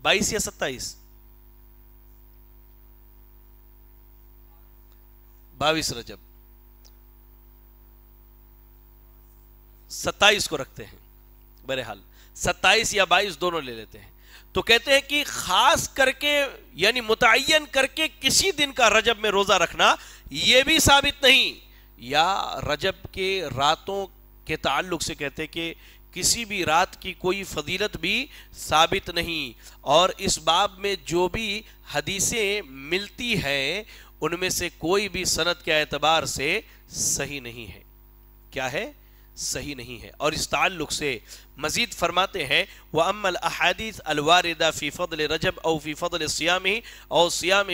बाईस या सत्ताईस बाईस रजब सत्ताईस को रखते हैं बहरहाल सत्ताईस या बाईस दोनों ले लेते हैं तो कहते हैं कि खास करके यानी मुतन करके किसी दिन का रजब में रोजा रखना यह भी साबित नहीं या रजब के रातों के ताल्लुक से कहते हैं कि किसी भी रात की कोई फजीलत भी साबित नहीं और इस बाब में जो भी हदीसें मिलती हैं उनमें से कोई भी सनत के एतबार से सही नहीं है क्या है सही नहीं है और इस ताल्लुक से मजीद फरमाते हैं वह अमल अहदीस अलवारदा फ़ी फ़ल रजब और फ़ी फ़ल सियामी और सियाम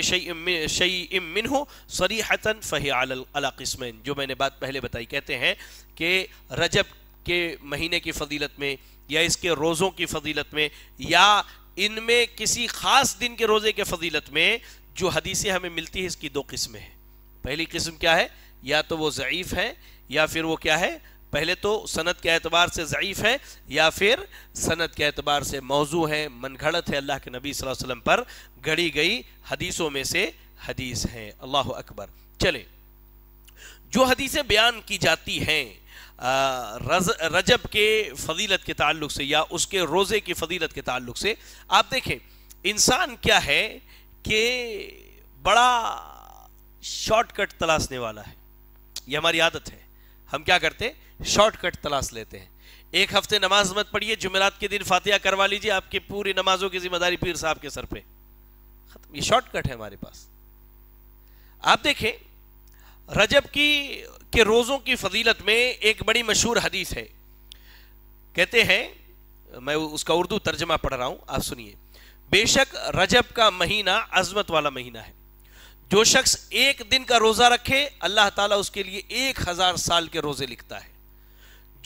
शई इमिन हो सरीहतन फ़ही अलाकस्मैन जो मैंने बात पहले बताई कहते हैं कि रजब के महीने की फजीलत में या इसके रोज़ों की फजीलत में या इनमें किसी ख़ास दिन के रोज़े के फजीलत में जो हदीसें हमें मिलती है इसकी दो किस्में हैं पहली किस्म क्या है या तो वो ज़यीफ़ है या फिर वो क्या है पहले तो सनत के अतबार से ज़यीफ़ है या फिर सनत के अतबार से मौजू है मनगढ़त है अल्लाह के नबी वसल्लम पर गढ़ी गई हदीसों में से हदीस हैं अल्लाह अकबर चले जो हदीसें बयान की जाती हैं रज, रजब के फजीलत के ताल्लुक से या उसके रोज़े की फजीलत के ताल्लुक से आप देखें इंसान क्या है कि बड़ा शॉर्टकट तलाशने वाला है यह हमारी आदत है हम क्या करते शॉर्टकट तलाश लेते हैं एक हफ्ते नमाज मत पढ़िए जुमेरात के दिन फातिहा करवा लीजिए आपकी पूरी नमाजों की जिम्मेदारी पीर साहब के सर पे खत्म ये शॉर्टकट है हमारे पास आप देखें रजब की के रोज़ों की फजीलत में एक बड़ी मशहूर हदीस है कहते हैं मैं उसका उर्दू तर्जमा पढ़ रहा हूँ आप सुनिए बेशक रजब का महीना अजमत वाला महीना है जो शख्स एक दिन का रोजा रखे अल्लाह ताला उसके लिए एक हजार साल के रोजे लिखता है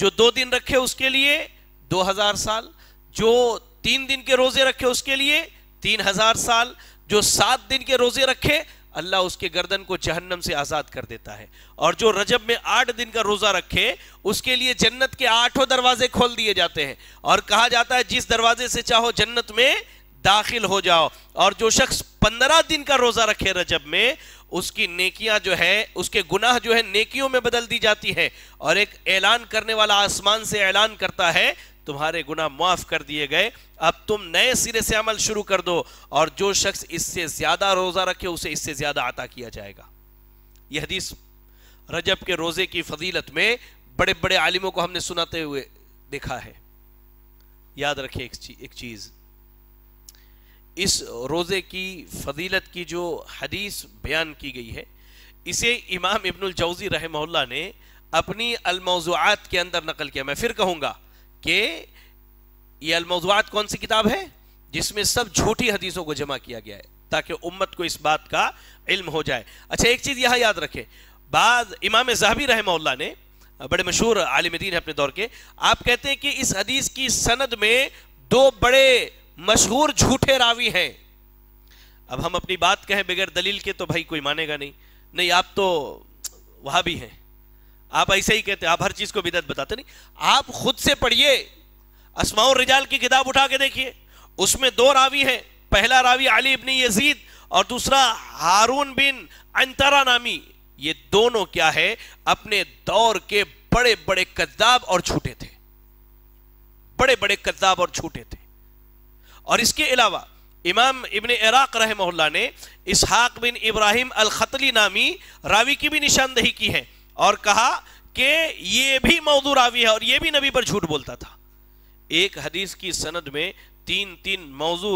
जो दो दिन रखे उसके लिए दो हजार साल जो तीन दिन के रोजे रखे उसके लिए तीन हजार साल जो सात दिन के रोजे रखे अल्लाह उसके गर्दन को जहन्नम से आजाद कर देता है और जो रजब में आठ दिन का रोजा रखे उसके लिए जन्नत के आठों दरवाजे खोल दिए जाते हैं और कहा जाता है जिस दरवाजे से चाहो जन्नत में दाखिल हो जाओ और जो शख्स पंद्रह दिन का रोजा रखे रजब में उसकी नेकियां जो है उसके गुनाह जो है नेकियों में बदल दी जाती है और एक ऐलान करने वाला आसमान से ऐलान करता है तुम्हारे गुनाह माफ कर दिए गए अब तुम नए सिरे से अमल शुरू कर दो और जो शख्स इससे ज्यादा रोजा रखे उसे इससे ज्यादा अता किया जाएगा यह हदीस रजब के रोजे की फजीलत में बड़े बड़े आलिमों को हमने सुनाते हुए देखा है याद रखे एक चीज इस रोज़े की फजीलत की जो हदीस बयान की गई है इसे इमाम इब्नुल जौज़ी रहमहुल्ला ने अपनी अलमौजुआत के अंदर नकल किया मैं फिर कहूँगा कि ये अलमौज़ात कौन सी किताब है जिसमें सब झूठी हदीसों को जमा किया गया है ताकि उम्मत को इस बात का इल्म हो जाए अच्छा एक चीज़ यहाँ याद रखें बाद इमाम जहाबी रहमल्ला ने बड़े मशहूर आलिम दीन है अपने दौर के आप कहते हैं कि इस हदीस की सनद में दो बड़े मशहूर झूठे रावी हैं अब हम अपनी बात कहें बगैर दलील के तो भाई कोई मानेगा नहीं नहीं आप तो वहां भी हैं आप ऐसे ही कहते आप हर चीज को बिदत बताते नहीं आप खुद से पढ़िए असमाउर रिजाल की किताब उठा के देखिए उसमें दो रावी हैं पहला रावी अली इबन यजीद और दूसरा हारून बिन अंतरा नामी ये दोनों क्या है अपने दौर के बड़े बड़े कद्दाब और झूठे थे बड़े बड़े कद्दाब और झूठे थे और इसके अलावा इमाम इबन इराक रहमल्ला ने इसहाक बिन इब्राहिम अल खतली नामी रावी की भी निशानदही की है और कहा कि ये भी मौदू रावी है और ये भी नबी पर झूठ बोलता था एक हदीस की सनद में तीन तीन मौजू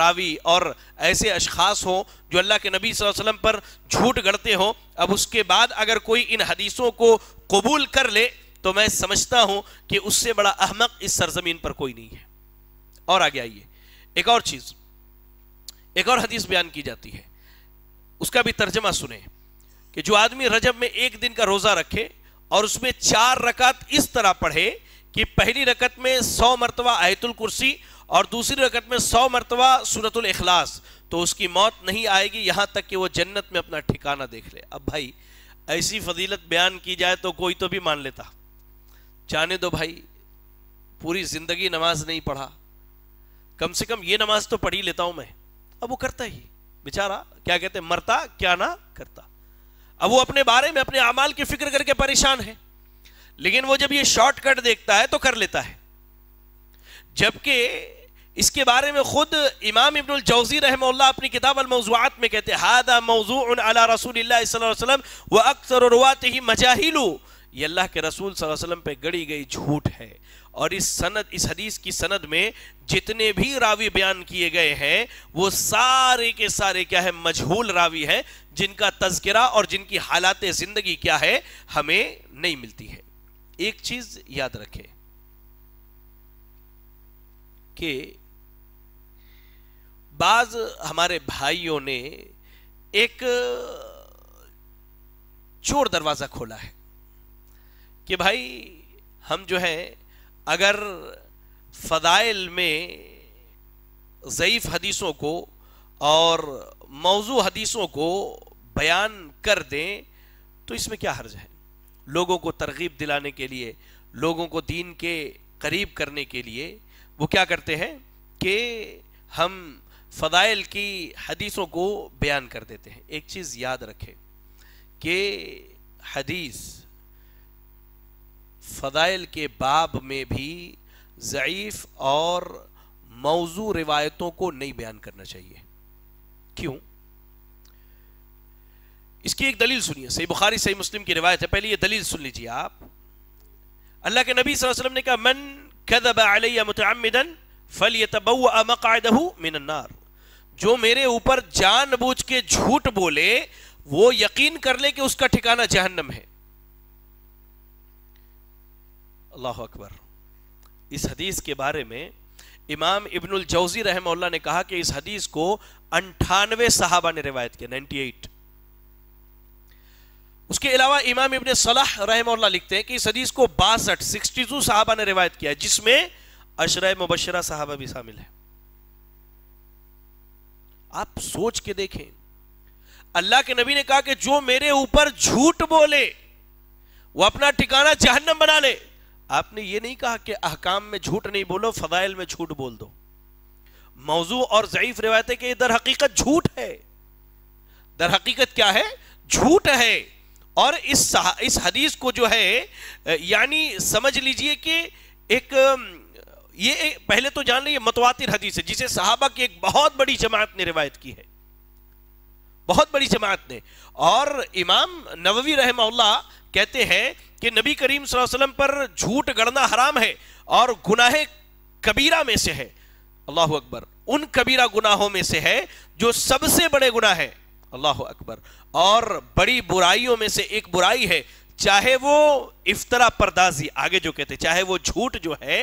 रावी और ऐसे अशखास हों जो अल्लाह के नबी वसल्लम पर झूठ गढ़ते हों अब उसके बाद अगर कोई इन हदीसों को कबूल कर ले तो मैं समझता हूं कि उससे बड़ा अहमक इस सरजमीन पर कोई नहीं है और आगे आइए एक और चीज एक और हदीस बयान की जाती है उसका भी तर्जमा सुने कि जो आदमी रजब में एक दिन का रोजा रखे और उसमें चार रकत इस तरह पढ़े कि पहली रकत में सौ मरतबा आयतुल कुर्सी और दूसरी रकत में सौ मरतबा सूरतुल इखलास तो उसकी मौत नहीं आएगी यहां तक कि वो जन्नत में अपना ठिकाना देख ले अब भाई ऐसी फजीलत बयान की जाए तो कोई तो भी मान लेता जाने दो भाई पूरी ज़िंदगी नमाज नहीं पढ़ा कम से कम ये नमाज तो पढ़ ही लेता हूं मैं अब वो करता ही बेचारा क्या कहते हैं मरता क्या ना करता अब वो अपने बारे में अपने अमाल की फिक्र करके परेशान है लेकिन वो जब ये शॉर्टकट देखता है तो कर लेता है जबकि इसके बारे में खुद इमाम इब्नुल जौजी रहमल्ला अपनी किताब अलमौजूआत में कहते हैं हादा मौजू अला रसूल वसलम व अक्सर रवात ही ये अल्लाह के रसूल वसलम पे गड़ी गई झूठ है और इस सनद इस हदीस की सनद में जितने भी रावी बयान किए गए हैं वो सारे के सारे क्या है मजहूल रावी हैं जिनका तस्करा और जिनकी हालात ज़िंदगी क्या है हमें नहीं मिलती है एक चीज़ याद रखें कि बाज हमारे भाइयों ने एक चोर दरवाज़ा खोला है कि भाई हम जो है अगर फ़दाइल में ज़यीफ़ हदीसों को और मौजू हदीसों को बयान कर दें तो इसमें क्या हर्ज है लोगों को तरगीब दिलाने के लिए लोगों को दीन के करीब करने के लिए वो क्या करते हैं कि हम फ़दाइल की हदीसों को बयान कर देते हैं एक चीज़ याद रखें कि हदीस फ़दाइल के बाब में भी जईफ और मौजू रिवायतों को नहीं बयान करना चाहिए क्यों इसकी एक दलील सुनिए सही बुखारी सही मुस्लिम की रिवायत है पहले ये दलील सुन लीजिए आप अल्लाह के नबी वसल्लम ने कहा मन कदब अलैया फल ये तबा मिनन्नार जो मेरे ऊपर जानबूझ के झूठ बोले वो यकीन कर ले कि उसका ठिकाना जहन्नम है अल्लाह अकबर इस हदीस के बारे में इमाम इब्नुल जौजी रहम ने कहा कि इस हदीस को अंठानवे साहबा ने रिवायत किया 98 उसके अलावा इमाम इबन सलाह रहम लिखते हैं कि इस हदीस को बासठ सिक्सटी टू साहबा ने रिवायत किया जिसमें अशर मुबशरा साहबा भी शामिल है आप सोच के देखें अल्लाह के नबी ने कहा कि जो मेरे ऊपर झूठ बोले वो अपना ठिकाना जहन्नम बना ले आपने ये नहीं कहा कि अहकाम में झूठ नहीं बोलो फजाइल में झूठ बोल दो मौजू और ज़यीफ़ रिवायत के दर हकीकत झूठ है दर हकीकत क्या है झूठ है और इस इस हदीस को जो है यानी समझ लीजिए कि एक ये पहले तो जान लीजिए मतवातिर हदीस है जिसे साहबा की एक बहुत बड़ी जमात ने रिवायत की है बहुत बड़ी जमात ने और इमाम नववी रहमल्ला कहते हैं कि नबी करीम वसल्लम पर झूठ गढ़ना हराम है और गुनाह कबीरा में से है अल्लाह अकबर उन कबीरा गुनाहों में से है जो सबसे बड़े गुनाह है अल्लाह अकबर और बड़ी बुराइयों में से एक बुराई है चाहे वो इफ्तरा परदाजी आगे जो कहते चाहे वो झूठ जो है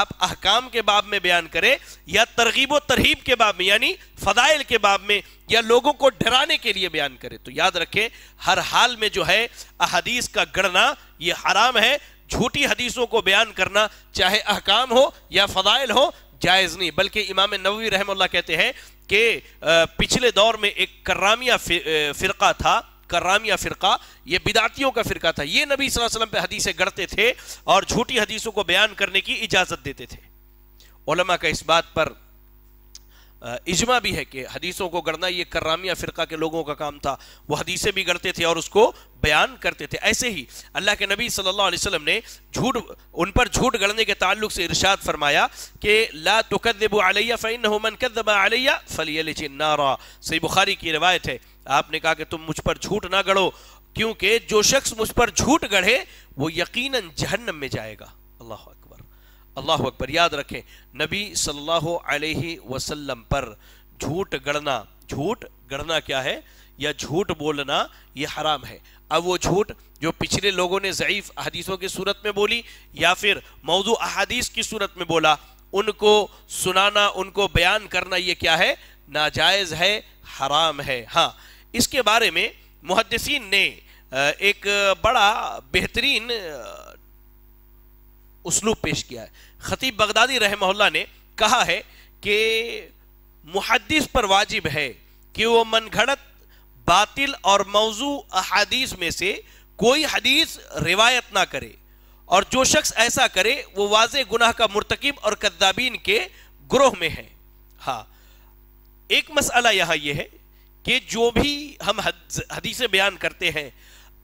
आप अहकाम के बाब में बयान करें या तरगीब व तरहीब के बाब में यानी फदाइल के बाब में या लोगों को डराने के लिए बयान करें तो याद रखें हर हाल में जो है अहदीस का गढ़ना ये हराम है झूठी हदीसों को बयान करना चाहे अहकाम हो या फदाइल हो जायज़ नहीं बल्कि इमाम नबी रहमल्ला कहते हैं कि पिछले दौर में एक करामिया फिरका था करामिया फ़िरका ये बिदातियों का फ़िरका था ये नबी वसल्लम पे हदीसें गढ़ते थे और झूठी हदीसों को बयान करने की इजाज़त देते थे ओलमा का इस बात पर इजमा भी है कि हदीसों को गढ़ना ये करामिया फ़िरका के लोगों का काम था वो हदीसें भी गढ़ते थे और उसको बयान करते थे ऐसे ही अल्लाह के नबी सल्लल्लाहु अलैहि वसल्लम ने झूठ उन पर झूठ गढ़ने के ताल्लुक से इरशाद फरमाया कि ला तुकदब आलिया फ़ैन कदबा आलिया फली नारा सही बुखारी की रवायत है आपने कहा कि तुम मुझ पर झूठ ना गढ़ो क्योंकि जो शख्स मुझ पर झूठ गढ़े वो यकीनन जहन्नम में जाएगा अल्लाह अकबर अल्लाह अकबर याद रखें नबी सल्लल्लाहु अलैहि वसल्लम पर झूठ गढ़ना झूठ गढ़ना क्या है या झूठ बोलना ये हराम है अब वो झूठ जो पिछले लोगों ने ज़यीफ़ हदीसों की सूरत में बोली या फिर मौजू अहादीस की सूरत में बोला उनको सुनाना उनको बयान करना ये क्या है नाजायज़ है हराम है हाँ इसके बारे में मुहदसिन ने एक बड़ा बेहतरीन उसलूब पेश किया है ख़तीब बगदादी रहमल्ला ने कहा है कि मुहदस पर वाजिब है कि वो घड़त बातिल और मौजू अहादीस में से कोई हदीस रिवायत ना करे और जो शख्स ऐसा करे वो वाज गुनाह का मुरतकब और कद्दाबीन के ग्रोह में है हाँ एक मसला यहाँ यह है कि जो भी हम हदीसें बयान करते हैं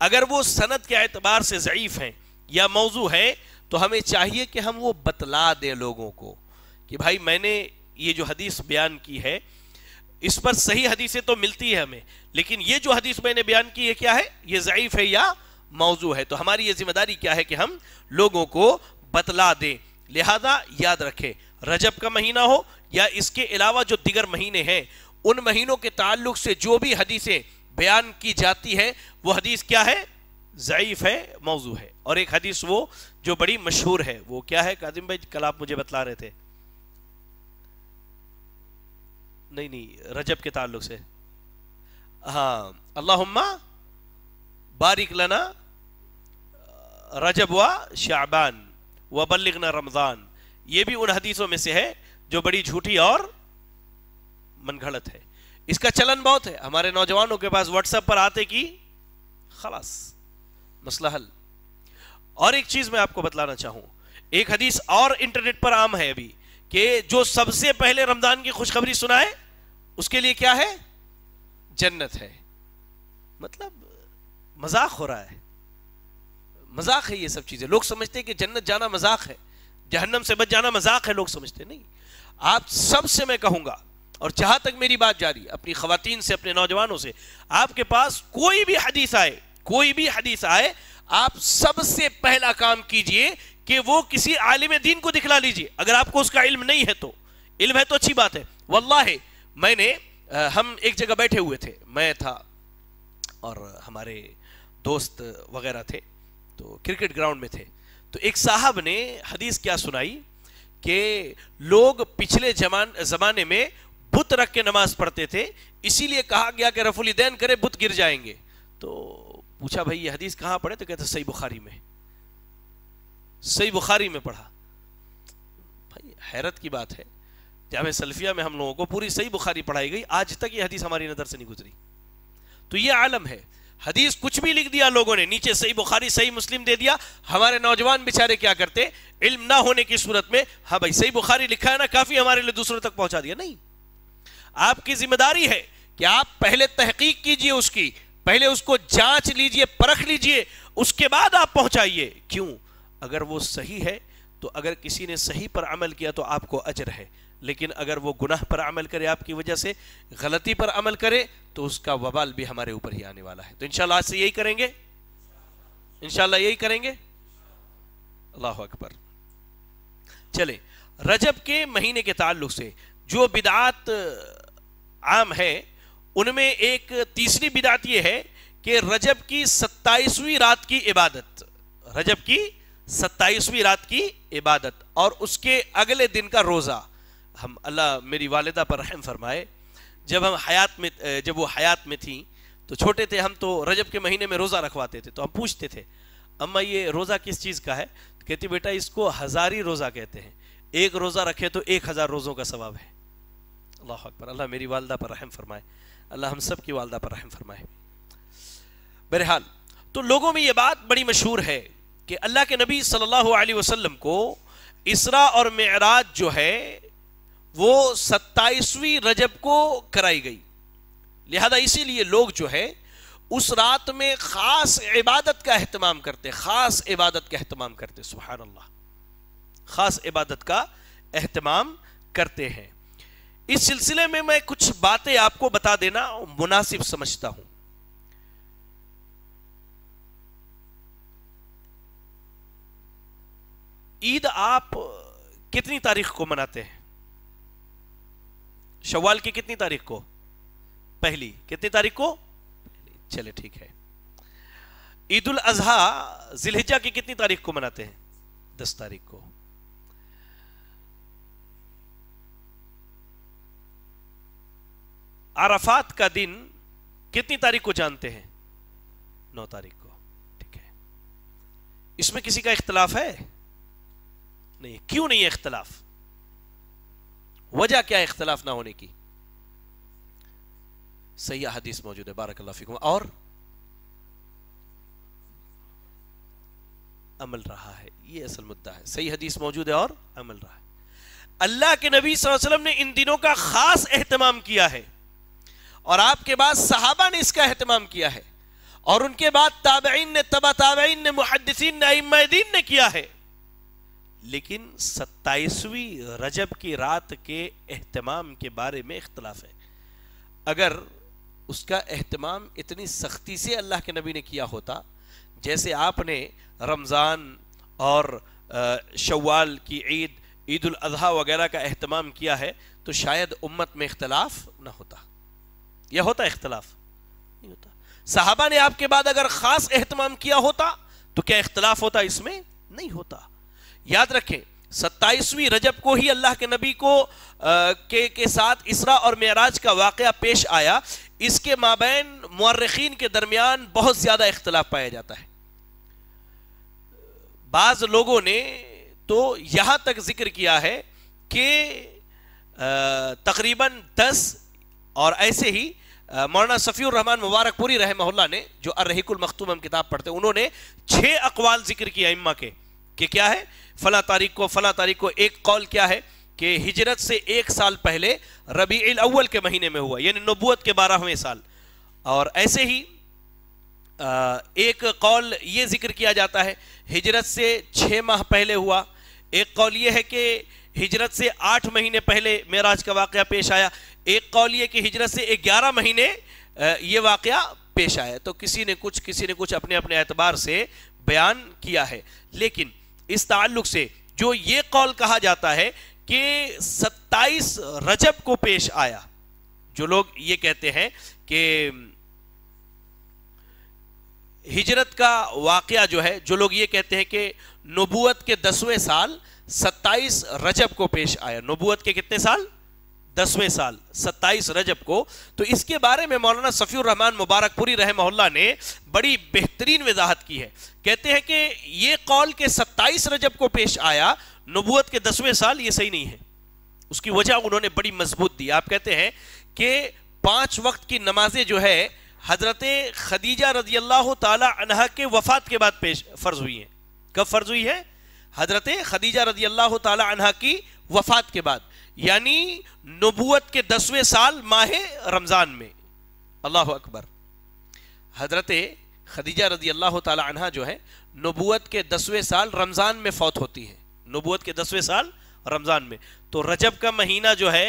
अगर वो सनत के अतबार से ज़यीफ़ हैं या मौजू है तो हमें चाहिए कि हम वो बतला दें लोगों को कि भाई मैंने ये जो हदीस बयान की है इस पर सही हदीसें तो मिलती है हमें लेकिन ये जो हदीस मैंने बयान की है क्या है ये ज़यीफ़ है या मौजू है तो हमारी ये जिम्मेदारी क्या है कि हम लोगों को बतला दें लिहाजा याद रखें रजब का महीना हो या इसके अलावा जो दिगर महीने हैं उन महीनों के ताल्लुक से जो भी हदीसें बयान की जाती हैं वो हदीस क्या है ज़ईफ़ है मौजू है और एक हदीस वो जो बड़ी मशहूर है वो क्या है कादिम भाई कल आप मुझे बतला रहे थे नहीं नहीं रजब के ताल्लुक से हाँ अल्लाहुम्मा बारिक लना रजब व शाबान व बल्लिगना रमज़ान ये भी उन हदीसों में से है जो बड़ी झूठी और मनगढ़ंत है इसका चलन बहुत है हमारे नौजवानों के पास व्हाट्सएप पर आते कि खलास मसला हल और एक चीज मैं आपको बतलाना चाहूं एक हदीस और इंटरनेट पर आम है अभी कि जो सबसे पहले रमजान की खुशखबरी सुनाए उसके लिए क्या है जन्नत है मतलब मजाक हो रहा है मजाक है ये सब चीजें लोग समझते हैं कि जन्नत जाना मजाक है जहन्नम से बच जाना मजाक है लोग समझते नहीं आप सबसे मैं कहूंगा और जहां तक मेरी बात जारी अपनी खातन से अपने नौजवानों से आपके पास कोई भी हदीस आए कोई भी हदीस आए आप सबसे पहला काम कीजिए कि वो किसी आलिम दीन को दिखला लीजिए अगर आपको उसका इल्म नहीं है तो इल्म है तो अच्छी बात है वल्ला है मैंने हम एक जगह बैठे हुए थे मैं था और हमारे दोस्त वगैरह थे तो क्रिकेट ग्राउंड में थे तो एक साहब ने हदीस क्या सुनाई कि लोग पिछले जमान ज़माने में बुत रख के नमाज पढ़ते थे इसीलिए कहा गया कि रफुलदैन करे बुत गिर जाएंगे तो पूछा भाई ये हदीस कहाँ पढ़े तो कहते सही बुखारी में सही बुखारी में पढ़ा भाई हैरत की बात है जामे सल्फिया में हम लोगों को पूरी सही बुखारी पढ़ाई गई आज तक ये हदीस हमारी नज़र से नहीं गुजरी तो ये आलम है हदीस कुछ भी लिख दिया लोगों ने नीचे सही बुखारी सही मुस्लिम दे दिया हमारे नौजवान बेचारे क्या करते इल्म ना होने की सूरत में हाँ भाई सही बुखारी लिखा है ना काफ़ी हमारे लिए दूसरों तक पहुंचा दिया नहीं आपकी जिम्मेदारी है कि आप पहले तहकीक कीजिए उसकी पहले उसको जांच लीजिए परख लीजिए उसके बाद आप पहुंचाइए क्यों अगर वो सही है तो अगर किसी ने सही पर अमल किया तो आपको अजर है लेकिन अगर वो गुनाह पर अमल करे आपकी वजह से गलती पर अमल करे तो उसका वबाल भी हमारे ऊपर ही आने वाला है तो इनशाला आज से यही करेंगे इनशाला यही करेंगे अल्लाह अकबर चले रजब के महीने के ताल्लुक से जो बिदात आम है उनमें एक तीसरी बिदात यह है कि रजब की सत्ताईसवीं रात की इबादत रजब की सत्ताईसवीं रात की इबादत और उसके अगले दिन का रोज़ा हम अल्लाह मेरी वालदा पर रहम फरमाए जब हम हयात में जब वो हयात में थी तो छोटे थे हम तो रजब के महीने में रोज़ा रखवाते थे तो हम पूछते थे अम्मा ये रोज़ा किस चीज़ का है तो कहती बेटा इसको हज़ारी रोज़ा कहते हैं एक रोज़ा रखे तो एक हज़ार रोज़ों का सवाब है अल्लाह अकबर अल्लाह मेरी वालदा पर रहम फरमाए अल्लाह हम सब की वालदा पर रहम फरमाए बहरहाल तो लोगों में ये बात बड़ी मशहूर है कि अल्लाह के नबी सल्लल्लाहु अलैहि वसल्लम को इसरा और मेराज जो है वो सत्ताईसवीं रजब को कराई गई लिहाजा इसीलिए लोग जो है उस रात में ख़ास इबादत का अहतमाम करते ख़ास इबादत का अहतमाम करते सुहा ख़ास इबादत का अहतमाम करते हैं इस सिलसिले में मैं कुछ बातें आपको बता देना मुनासिब समझता हूं ईद आप कितनी तारीख को मनाते हैं शवाल की कितनी तारीख को पहली कितनी तारीख को चले ठीक है ईद उल अजहा जिलहिजा की कितनी तारीख को मनाते हैं दस तारीख को अराफात का दिन कितनी तारीख को जानते हैं नौ तारीख को ठीक है इसमें किसी का इख्तलाफ है नहीं क्यों नहीं है इख्तलाफ वजह क्या है इख्तलाफ ना होने की सही हदीस मौजूद है बारक फिकुम और अमल रहा है ये असल मुद्दा है सही हदीस मौजूद है और अमल रहा है अल्लाह के नबी वसल्लम ने इन दिनों का खास एहतमाम किया है और आपके बाद सहाबा ने इसका अहतमाम किया है और उनके बाद ताबईन ने तबा ताबईन ने मुहदसिन ने अमदीन ने किया है लेकिन सत्ताईसवीं रजब की रात के अहतमाम के बारे में इख्तलाफ है अगर उसका अहतमाम इतनी सख्ती से अल्लाह के नबी ने किया होता जैसे आपने रमज़ान और शवाल की ईद ईद अजहा वगैरह का अहतमाम किया है तो शायद उम्मत में इख्तलाफ ना होता यह होता इख्तलाफ नहीं होता साहबा ने आपके बाद अगर खास एहतमाम किया होता तो क्या इख्तलाफ होता इसमें नहीं होता याद रखें सत्ताईसवीं रजब को ही अल्लाह के नबी को आ, के के साथ इसरा और मेराज का वाक़ पेश आया इसके माबेन मर्रखीन के दरमियान बहुत ज़्यादा इख्तलाफ पाया जाता है बाज़ लोगों ने तो यहां तक जिक्र किया है कि तकरीबन दस और ऐसे ही मौलाना सफी रहमान मुबारकपुरी रहमल्ला ने जो अर्रहीकुल मखतूम हम किताब पढ़ते उन्होंने छः अकवाल जिक्र किया इम्मा के कि क्या है फ़ला तारीख को फ़ला तारीख को एक कौल क्या है कि हिजरत से एक साल पहले रबी अव्वल के महीने में हुआ यानी नबूत के बारहवें साल और ऐसे ही एक कौल ये जिक्र किया जाता है हिजरत से छः माह पहले हुआ एक कौल ये है कि हिजरत से आठ महीने पहले मेराज का वाक़ पेश आया एक कौल ये कि हिजरत से ग्यारह महीने ये वाक़ पेश आया तो किसी ने कुछ किसी ने कुछ अपने अपने एतबार से बयान किया है लेकिन इस ताल्लुक से जो ये कौल कहा जाता है कि 27 रजब को पेश आया जो लोग ये कहते हैं कि हिजरत का वाक़ जो है जो लोग ये कहते हैं कि नबूत के दसवें साल 27 रजब को पेश आया नबूत के कितने साल दसवें साल सत्ताईस रजब को तो इसके बारे में मौलाना सफ़ीर रहमान मुबारकपुरी रहमल्ला ने बड़ी बेहतरीन वजाहत की है कहते हैं कि ये कौल के सत्ताईस रजब को पेश आया नबूत के दसवें साल ये सही नहीं है उसकी वजह उन्होंने बड़ी मजबूत दी आप कहते हैं कि पांच वक्त की नमाजें जो है हजरत खदीजा रजी अल्लाह तह के वफात के बाद पेश फर्ज हुई हैं कब फर्ज हुई है हजरत खदीजा रजी अल्लाह तह की वफात के बाद यानी नबूत के दसवें साल माह रमज़ान में अल्लाह अकबर हजरत खदीजा रजी अल्लाह तला जो है नबूत के दसवें साल रमज़ान में फौत होती है नबूत के दसवें साल रमज़ान में तो रजब का महीना जो है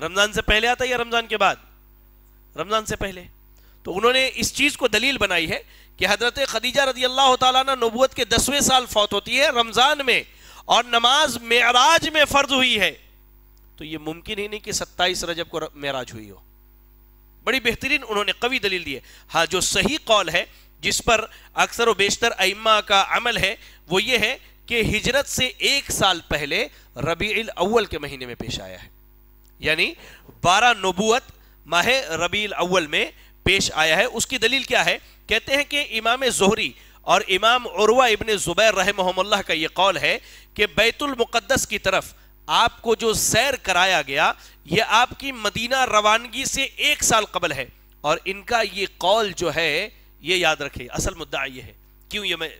रमज़ान से पहले आता है या रमज़ान के बाद रमज़ान से पहले तो उन्होंने इस चीज़ को दलील बनाई है कि हजरत खदीजा रजी अल्लाह तबूत के दसवें साल फौत होती है रमज़ान में और नमाज मेराज में फ़र्ज हुई है तो ये मुमकिन ही नहीं कि सत्ताईस रजब को मेराज हुई हो बड़ी बेहतरीन उन्होंने कवि दलील दी है हाँ जो सही कौल है जिस पर अक्सर व बेशतर अइमा का अमल है वो ये है कि हिजरत से एक साल पहले रबी अव्वल के महीने में पेश आया है यानी बारह नबूत माह रबी अव्वल में पेश आया है उसकी दलील क्या है कहते हैं कि इमाम जोहरी और इमाम उर्वा इबन ज़ुबैर रहमल्ला का ये कौल है कि बैतुलमक़दस की तरफ आपको जो सैर कराया गया ये आपकी मदीना रवानगी से एक साल कबल है और इनका ये कौल जो है ये याद रखे असल मुद्दा ये है क्यों ये मैं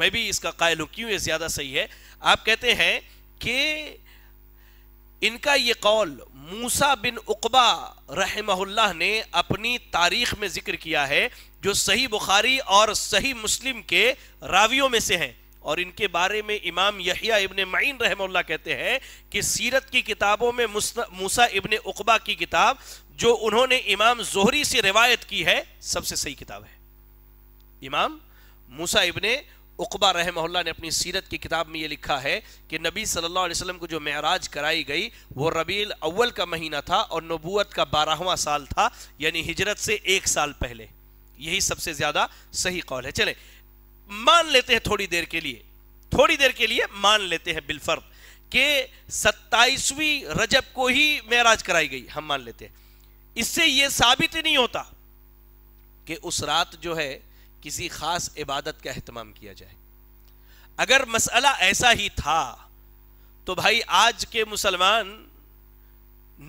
मैं भी इसका कायल हूं क्यों ये ज्यादा सही है आप कहते हैं कि इनका ये कौल मूसा बिन उकबा रहमहुल्लाह ने अपनी तारीख में जिक्र किया है जो सही बुखारी और सही मुस्लिम के रावियों में से हैं और इनके बारे में इमाम यहिया इबन मईन रहमल्ला कहते हैं कि सीरत की किताबों में मूसा इबन उकबा की किताब जो उन्होंने इमाम जोहरी से रिवायत की है सबसे सही किताब है इमाम मूसा इबन उकबा रहमल्ला ने अपनी सीरत की किताब में ये लिखा है कि नबी सल्लल्लाहु अलैहि वसल्लम को जो महराज कराई गई वो रबील अव्वल का महीना था और नबूत का बारहवां साल था यानी हिजरत से एक साल पहले यही सबसे ज़्यादा सही कौल है चले मान लेते हैं थोड़ी देर के लिए थोड़ी देर के लिए मान लेते हैं बिलफर्द के सत्ताईसवीं रजब को ही मेराज कराई गई हम मान लेते हैं इससे यह साबित नहीं होता कि उस रात जो है किसी खास इबादत का अहतमाम किया जाए अगर मसला ऐसा ही था तो भाई आज के मुसलमान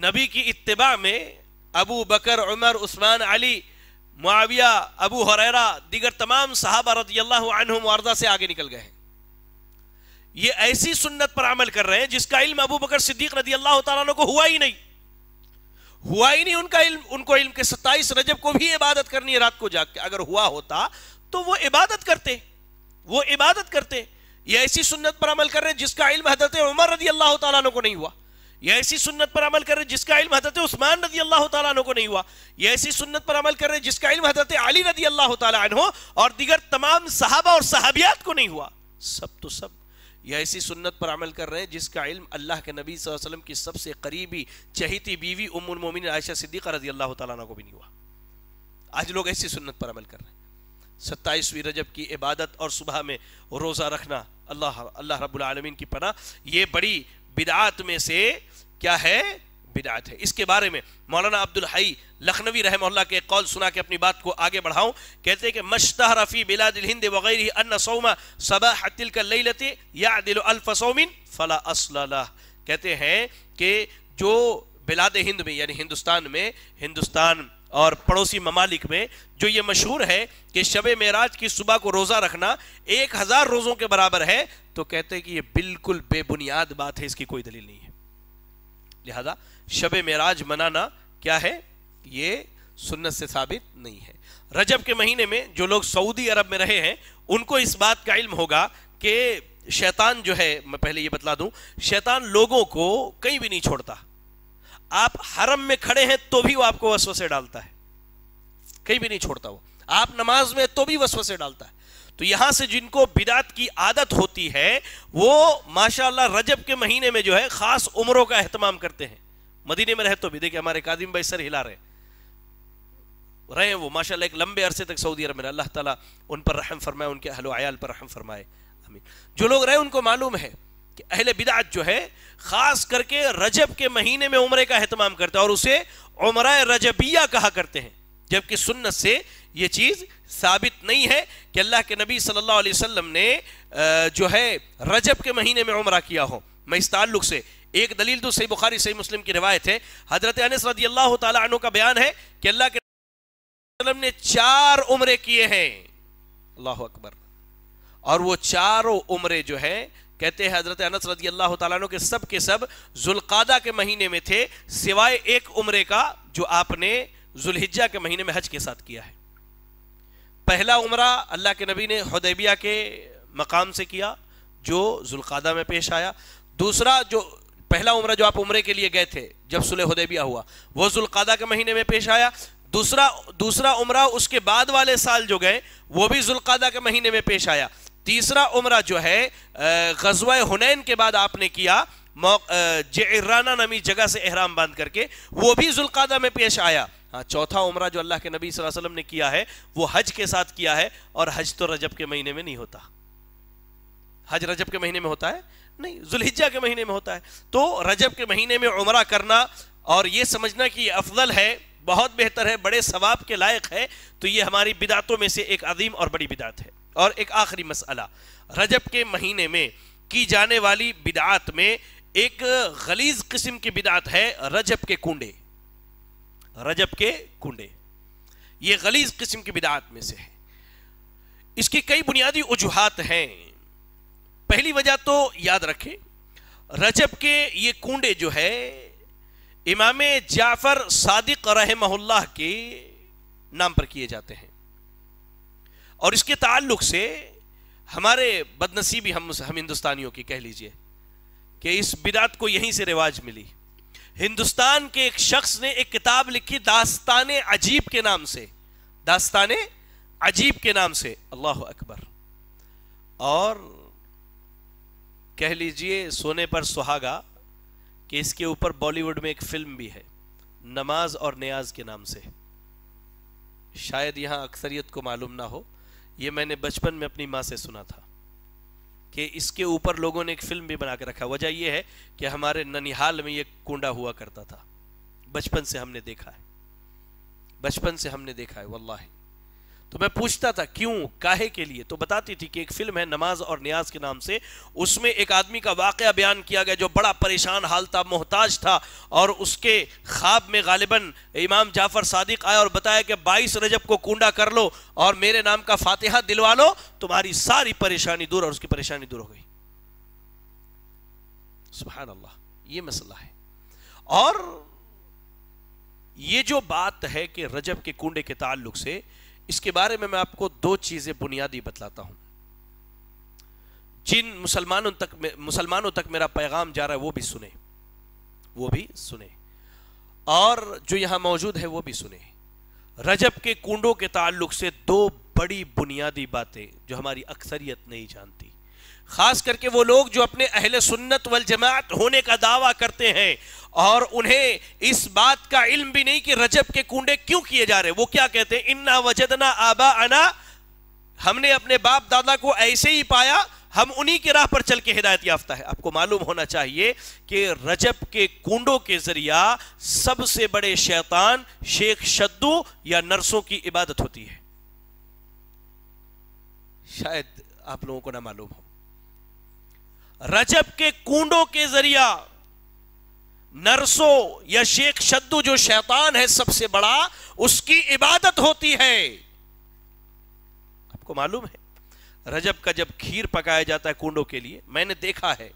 नबी की इतबा में अबू बकर उमर उस्मान अली मुआविया अबू हरेरा दीगर तमाम साहबा रजी अल्लाह से आगे निकल गए हैं ये ऐसी सुन्नत पर अमल कर रहे हैं जिसका इल्म अबू बकर सिद्दीक रजी अल्लाह तु को हुआ ही नहीं हुआ ही नहीं उनका इल्म उनको इल्म के सत्ताईस रजब को भी इबादत करनी है रात को जाग के अगर हुआ होता तो वो इबादत करते वो इबादत करते ये ऐसी सुन्नत पर अमल कर रहे हैं जिसका इल्म हजरत उमर रजी अल्लाह तु को नहीं हुआ यह ऐसी सुन्नत पर अमल कर रहे जिसका इल्म हजरत उस्मान रजी अल्लाह तु को नहीं हुआ यह ऐसी सुन्नत पर अमल कर रहे जिसका इल्म हजरत अली रजी अल्लाह तु और दीगर तमाम सहाबा और सहाबियात को नहीं हुआ सब तो सब यह ऐसी सुन्नत पर अमल कर रहे हैं जिसका इल्म अल्लाह के नबी वसल्लम की सबसे करीबी चहेती बीवी उमुल मोमिन आयशा सिद्दीक़ा रजी अल्लाह तु को भी नहीं हुआ आज लोग ऐसी सुन्नत पर अमल कर रहे हैं सत्ताईसवीं रजब की इबादत और सुबह में रोज़ा रखना अल्लाह अल्लाह रब्बुल आलमीन की पना ये बड़ी बिदात में से क्या है बिदात है इसके बारे में मौलाना अब्दुल हई लखनवी रहम के कौल सुना के अपनी बात को आगे बढ़ाऊं कहते हैं कि मशतः रफ़ी बिला दिल हिंद वगैरह अन्न सोमा सबा हतिल का लई लते या दिल अल्फसोमिन फला असला कहते हैं कि जो बिलाद हिंद में यानी हिंदुस्तान में हिंदुस्तान और पड़ोसी ममालिक में जो ये मशहूर है कि शब मराज की सुबह को रोज़ा रखना एक हज़ार रोज़ों के बराबर है तो कहते हैं कि ये बिल्कुल बेबुनियाद बात है इसकी कोई दलील नहीं है लिहाजा शब मराज मनाना क्या है ये सुन्नत से साबित नहीं है रजब के महीने में जो लोग सऊदी अरब में रहे हैं उनको इस बात का इल्म होगा कि शैतान जो है मैं पहले ये बतला दूं शैतान लोगों को कहीं भी नहीं छोड़ता आप हरम में खड़े हैं तो भी वो आपको वसवसे डालता है कहीं भी नहीं छोड़ता वो आप नमाज में तो भी वसवसे डालता है तो यहां से जिनको बिदात की आदत होती है वो माशाल्लाह रजब के महीने में जो है खास उम्रों का अहतमाम करते हैं मदीने में रहे तो भी देखिए हमारे कादिम भाई सर हिला रहे रहे वो माशाल्लाह एक लंबे अरसे तक सऊदी अरब में अल्लाह ताला उन पर रहम फरमाए उनके अहलो आयाल पर रहम फरमाए जो लोग रहे उनको मालूम है कि अहले बिदात जो है खास करके रजब के महीने में उम्र का अहतमाम करते हैं और उसे उम्र रजबिया कहा करते हैं जबकि सुन्नत से ये चीज़ साबित नहीं है कि अल्लाह के नबी सल्लल्लाहु अलैहि वसल्लम ने जो है रजब के महीने में उमरा किया हो मैं इस ताल्लुक से एक दलील तो सही बुखारी सही मुस्लिम की रिवायत है हजरत अनस रदी अल्लाह तु का बयान है कि अल्लाह के वसल्लम ने चार उम्र किए हैं अल्लाह अकबर और वो चारों उम्र जो है कहते हैं हजरत अनस रजी अल्लाह तु के सब के सब जुल्कादा के महीने में थे सिवाय एक उम्र का जो आपने जुल्हिज्जा के महीने में हज के साथ किया है पहला उमरा अल्लाह के नबी ने हदेबिया के मकाम से किया जो जुल्कादा में पेश आया दूसरा जो पहला उम्र जो आप उम्र के लिए गए थे जब सुलह हदेबिया हुआ वह जुल्कादा के महीने में पेश आया दूसरा दूसरा उम्र उसके बाद वाले साल जो गए वो भी जुल्कादा के महीने में पेश आया तीसरा उम्र जो है गजवा हुनैन के बाद आपने किया जराना नमी जगह से एहराम बांध करके वो भी जुल्कादा में पेश आया हाँ चौथा उम्र जो अल्लाह के नबी वसल्लम ने किया है वो हज के साथ किया है और हज तो रजब के महीने में नहीं होता हज रजब के महीने में होता है नहीं जुल्हिजा के महीने में होता है तो रजब के महीने में उम्र करना और ये समझना कि अफजल है बहुत बेहतर है बड़े सवाब के लायक है तो ये हमारी बिदातों में से एक अजीम और बड़ी बिदात है और एक आखिरी मसला रजब के महीने में की जाने वाली बिदात में एक गलीज किस्म की बिदात है रजब के कुंडे रजब के कुंडे ये गलीज किस्म की बिदात में से है इसकी कई बुनियादी वजूहत हैं पहली वजह तो याद रखें रजब के ये कुंडे जो है इमाम जाफर सादिक रहमहुल्लाह के नाम पर किए जाते हैं और इसके ताल्लुक से हमारे बदनसीबी हम हम हिंदुस्तानियों की कह लीजिए कि इस बिदात को यहीं से रिवाज मिली हिंदुस्तान के एक शख्स ने एक किताब लिखी दास्तान अजीब के नाम से दास्तान अजीब के नाम से अल्लाह अकबर और कह लीजिए सोने पर सुहागा कि इसके ऊपर बॉलीवुड में एक फिल्म भी है नमाज और न्याज के नाम से शायद यहाँ अक्सरियत को मालूम ना हो यह मैंने बचपन में अपनी माँ से सुना था कि इसके ऊपर लोगों ने एक फिल्म भी बना के रखा वजह यह है कि हमारे ननिहाल में ये कुंडा हुआ करता था बचपन से हमने देखा है बचपन से हमने देखा है वल्लाह तो मैं पूछता था क्यों काहे के लिए तो बताती थी कि एक फिल्म है नमाज और न्याज के नाम से उसमें एक आदमी का वाक़ बयान किया गया जो बड़ा परेशान हाल था मोहताज था और उसके ख्वाब में गालिबन इमाम जाफ़र सादिक आया और बताया कि बाईस रजब को कूडा कर लो और मेरे नाम का फातिहा दिलवा लो तुम्हारी सारी परेशानी दूर और उसकी परेशानी दूर हो गई सुबह अल्लाह ये मसला है और ये जो बात है कि रजब के कुंडे के ताल्लुक से इसके बारे में मैं आपको दो चीजें बुनियादी बतलाता हूं जिन मुसलमानों तक मुसलमानों तक मेरा पैगाम जा रहा है वो भी सुने वो भी सुने और जो यहां मौजूद है वो भी सुने रजब के कुंडों के ताल्लुक से दो बड़ी बुनियादी बातें जो हमारी अक्सरियत नहीं जानती खास करके वो लोग जो अपने अहल सुन्नत वल जमात होने का दावा करते हैं और उन्हें इस बात का इल्म भी नहीं कि रजब के कुंडे क्यों किए जा रहे वो क्या कहते हैं इन्ना वजदना आबा अना हमने अपने बाप दादा को ऐसे ही पाया हम उन्हीं के राह पर चल के हिदायत याफ्ता है आपको मालूम होना चाहिए कि रजब के कुंडों के जरिया सबसे बड़े शैतान शेख शद्दू या नर्सों की इबादत होती है शायद आप लोगों को ना मालूम हो रजब के कुंडों के जरिया नरसो या शेख शद्दू जो शैतान है सबसे बड़ा उसकी इबादत होती है आपको मालूम है रजब का जब खीर पकाया जाता है कुंडों के लिए मैंने देखा है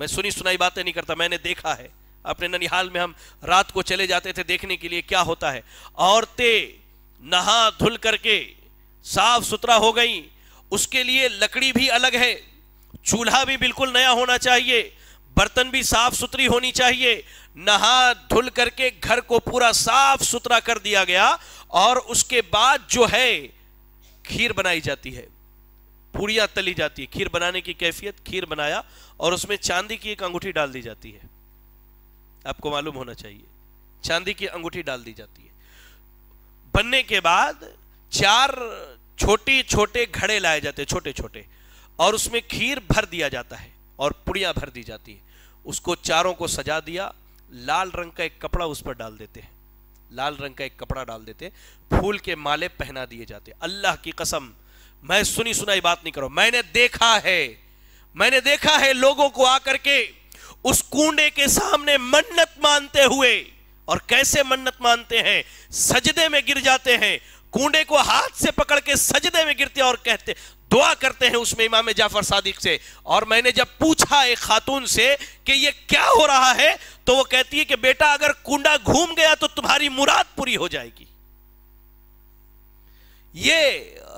मैं सुनी सुनाई बातें नहीं करता मैंने देखा है अपने ननिहाल में हम रात को चले जाते थे देखने के लिए क्या होता है औरतें नहा धुल करके साफ सुथरा हो गई उसके लिए लकड़ी भी अलग है चूल्हा भी बिल्कुल नया होना चाहिए बर्तन भी साफ सुथरी होनी चाहिए नहा धुल करके घर को पूरा साफ सुथरा कर दिया गया और उसके बाद जो है खीर बनाई जाती है पूड़ियां तली जाती है खीर बनाने की कैफियत खीर बनाया और उसमें चांदी की एक अंगूठी डाल दी जाती है आपको मालूम होना चाहिए चांदी की अंगूठी डाल दी जाती है बनने के बाद चार छोटे छोटे घड़े लाए जाते छोटे छोटे और उसमें खीर भर दिया जाता है और पुड़िया भर दी जाती है उसको चारों को सजा दिया लाल रंग का एक कपड़ा उस पर डाल देते हैं लाल रंग का एक कपड़ा डाल देते फूल के माले पहना दिए जाते अल्लाह की कसम मैं सुनी सुनाई बात नहीं करो मैंने देखा है मैंने देखा है लोगों को आकर के उस कूडे के सामने मन्नत मानते हुए और कैसे मन्नत मानते हैं सजदे में गिर जाते हैं कूडे को हाथ से पकड़ के सजदे में गिरते और कहते दुआ करते हैं उसमें इमाम जाफर सादिक से और मैंने जब पूछा एक खातून से कि ये क्या हो रहा है तो वो कहती है कि बेटा अगर कुंडा घूम गया तो तुम्हारी मुराद पूरी हो जाएगी ये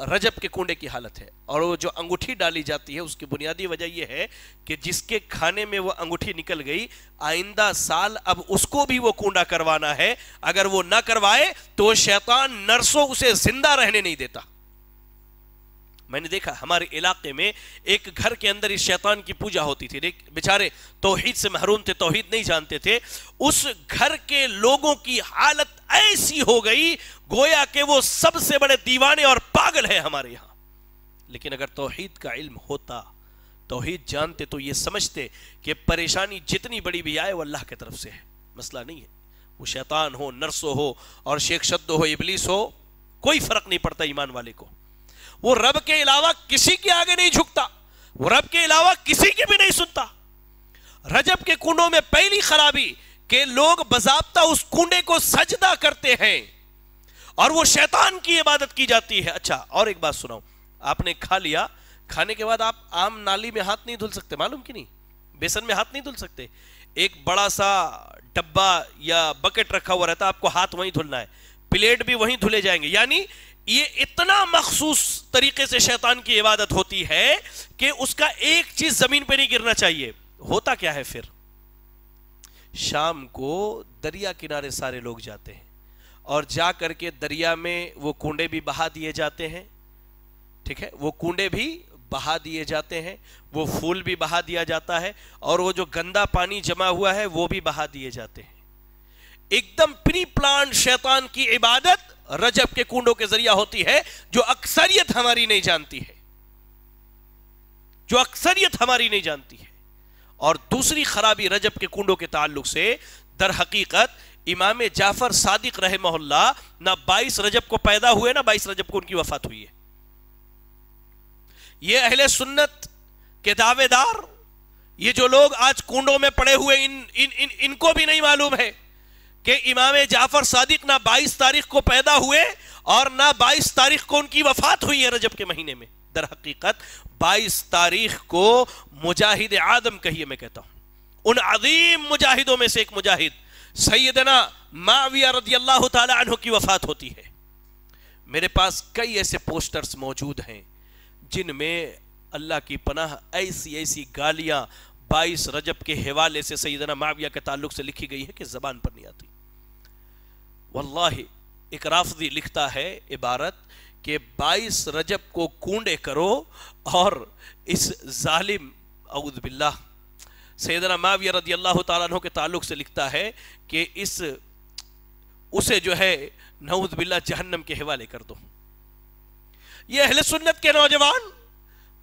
रजब के कुंडे की हालत है और वो जो अंगूठी डाली जाती है उसकी बुनियादी वजह यह है कि जिसके खाने में वो अंगूठी निकल गई आइंदा साल अब उसको भी वो कुंडा करवाना है अगर वो ना करवाए तो शैतान नर्सों उसे जिंदा रहने नहीं देता मैंने देखा हमारे इलाके में एक घर के अंदर इस शैतान की पूजा होती थी बेचारे तोहहीद से महरूम थे तोहहीद नहीं जानते थे उस घर के लोगों की हालत ऐसी हो गई गोया के वो सबसे बड़े दीवाने और पागल है हमारे यहां लेकिन अगर तोहहीद का इल्म होता तोहहीद जानते तो ये समझते कि परेशानी जितनी बड़ी भी आए वो अल्लाह की तरफ से है मसला नहीं है वो शैतान हो नर्सो हो और शेख शब्द हो इबलीस हो कोई फर्क नहीं पड़ता ईमान वाले को वो रब के अलावा किसी के आगे नहीं झुकता वो रब के अलावा किसी की भी नहीं सुनता रजब के कुंडों में पहली खराबी के लोग बजाबता उस कुंडे को सजदा करते हैं और वो शैतान की इबादत की जाती है अच्छा और एक बात सुनाओ आपने खा लिया खाने के बाद आप आम नाली में हाथ नहीं धुल सकते मालूम कि नहीं बेसन में हाथ नहीं धुल सकते एक बड़ा सा डब्बा या बकेट रखा हुआ रहता है आपको हाथ वहीं धुलना है प्लेट भी वहीं धुले जाएंगे यानी ये इतना मखसूस तरीके से शैतान की इबादत होती है कि उसका एक चीज जमीन पे नहीं गिरना चाहिए होता क्या है फिर शाम को दरिया किनारे सारे लोग जाते हैं और जा करके दरिया में वो कुंडे भी बहा दिए जाते हैं ठीक है वो कुंडे भी बहा दिए जाते हैं वो फूल भी बहा दिया जाता है और वो जो गंदा पानी जमा हुआ है वो भी बहा दिए जाते हैं एकदम प्री प्लान शैतान की इबादत रजब के कुंडों के जरिया होती है जो अक्सरियत हमारी नहीं जानती है जो अक्सरियत हमारी नहीं जानती है और दूसरी खराबी रजब के कुंडों के ताल्लुक से दर हकीकत इमाम जाफर सादिक रहे मोहल्ला ना बाईस रजब को पैदा हुए ना बाईस रजब को उनकी वफात हुई है ये अहले सुन्नत के दावेदार ये जो लोग आज कुंडों में पड़े हुए इन इन इन इनको भी नहीं मालूम है कि इमाम जाफर सादिक ना 22 तारीख को पैदा हुए और ना 22 तारीख को उनकी वफात हुई है रजब के महीने में दर हकीकत 22 तारीख को मुजाहिद आदम कहिए मैं कहता हूं उन अजीम मुजाहिदों में से एक मुजाहिद सैदना माविया रदी अल्लाह तु की वफात होती है मेरे पास कई ऐसे पोस्टर्स मौजूद हैं जिनमें अल्लाह की पनाह ऐसी ऐसी गालियां 22 रजब के हवाले से सईदना माविया के ताल्लुक से लिखी गई है कि जबान पर नहीं आती वल्लाही एक राफदी लिखता है इबारत के 22 रजब को कूडे करो और इस जालिम अउदबिल्ला सैदना माविया रदी अल्लाह तु के ताल्लुक से लिखता है कि इस उसे जो है नऊदबिल्ला जहन्नम के हवाले कर दो ये अहले सुन्नत के नौजवान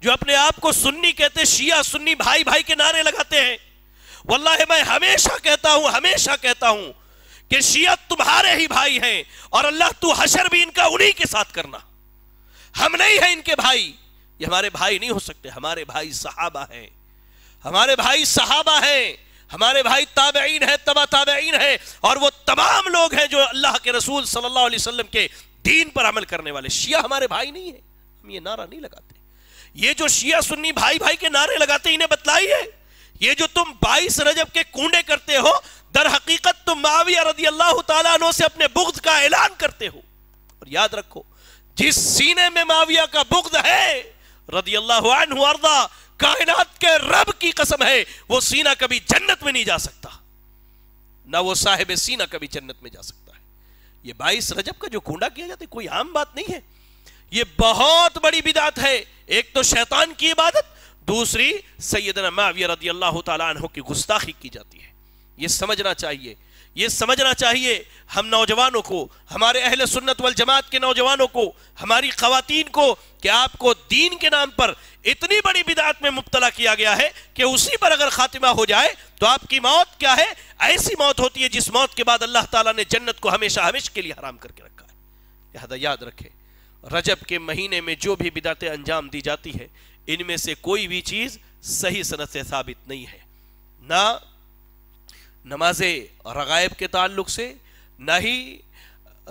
जो अपने आप को सुन्नी कहते शिया सुन्नी भाई भाई के नारे लगाते हैं वल्लाह मैं हमेशा कहता हूं हमेशा कहता हूं कि शिया तुम्हारे ही भाई हैं और अल्लाह तू हशर भी इनका उन्हीं के साथ करना हम नहीं हैं इनके भाई ये हमारे भाई नहीं हो सकते हमारे भाई सहाबा हैं हमारे भाई सहाबा हैं हमारे भाई ताबेन है तबा ताबेन है और वो तमाम लोग हैं जो अल्लाह के रसूल सल्लल्लाहु अलैहि वसल्लम के दीन पर अमल करने वाले शिया हमारे भाई नहीं है हम ये नारा नहीं लगाते ये जो शिया सुन्नी भाई भाई के नारे लगाते इन्हें बतलाई है ये जो तुम बाईस रजब के कूडे करते हो मुआविया रदी अल्लाह तु से अपने बुग्द का ऐलान करते हो और याद रखो जिस सीने में माविया का बुग्द है रदी अल्लाह कायनात के रब की कसम है वो सीना कभी जन्नत में नहीं जा सकता ना वो साहेब सीना कभी जन्नत में जा सकता है ये बाईस रजब का जो कूडा किया जाता है कोई आम बात नहीं है ये बहुत बड़ी बिदात है एक तो शैतान की इबादत दूसरी सैदना माविया रदी अल्लाह तु की गुस्ताखी की जाती है ये समझना चाहिए ये समझना चाहिए हम नौजवानों को हमारे अहल सुन्नत वल जमात के नौजवानों को हमारी खातन को कि आपको दीन के नाम पर इतनी बड़ी बिदात में मुबतला किया गया है कि उसी पर अगर खातिमा हो जाए तो आपकी मौत क्या है ऐसी मौत होती है जिस मौत के बाद अल्लाह ताला ने जन्नत को हमेशा हमेशा के लिए हराम करके रखा है लिहाजा याद रखें रजब के महीने में जो भी बिदातें अंजाम दी जाती है इनमें से कोई भी चीज़ सही सनत से साबित नहीं है ना नमाज रगैब के ताल्लुक से ना ही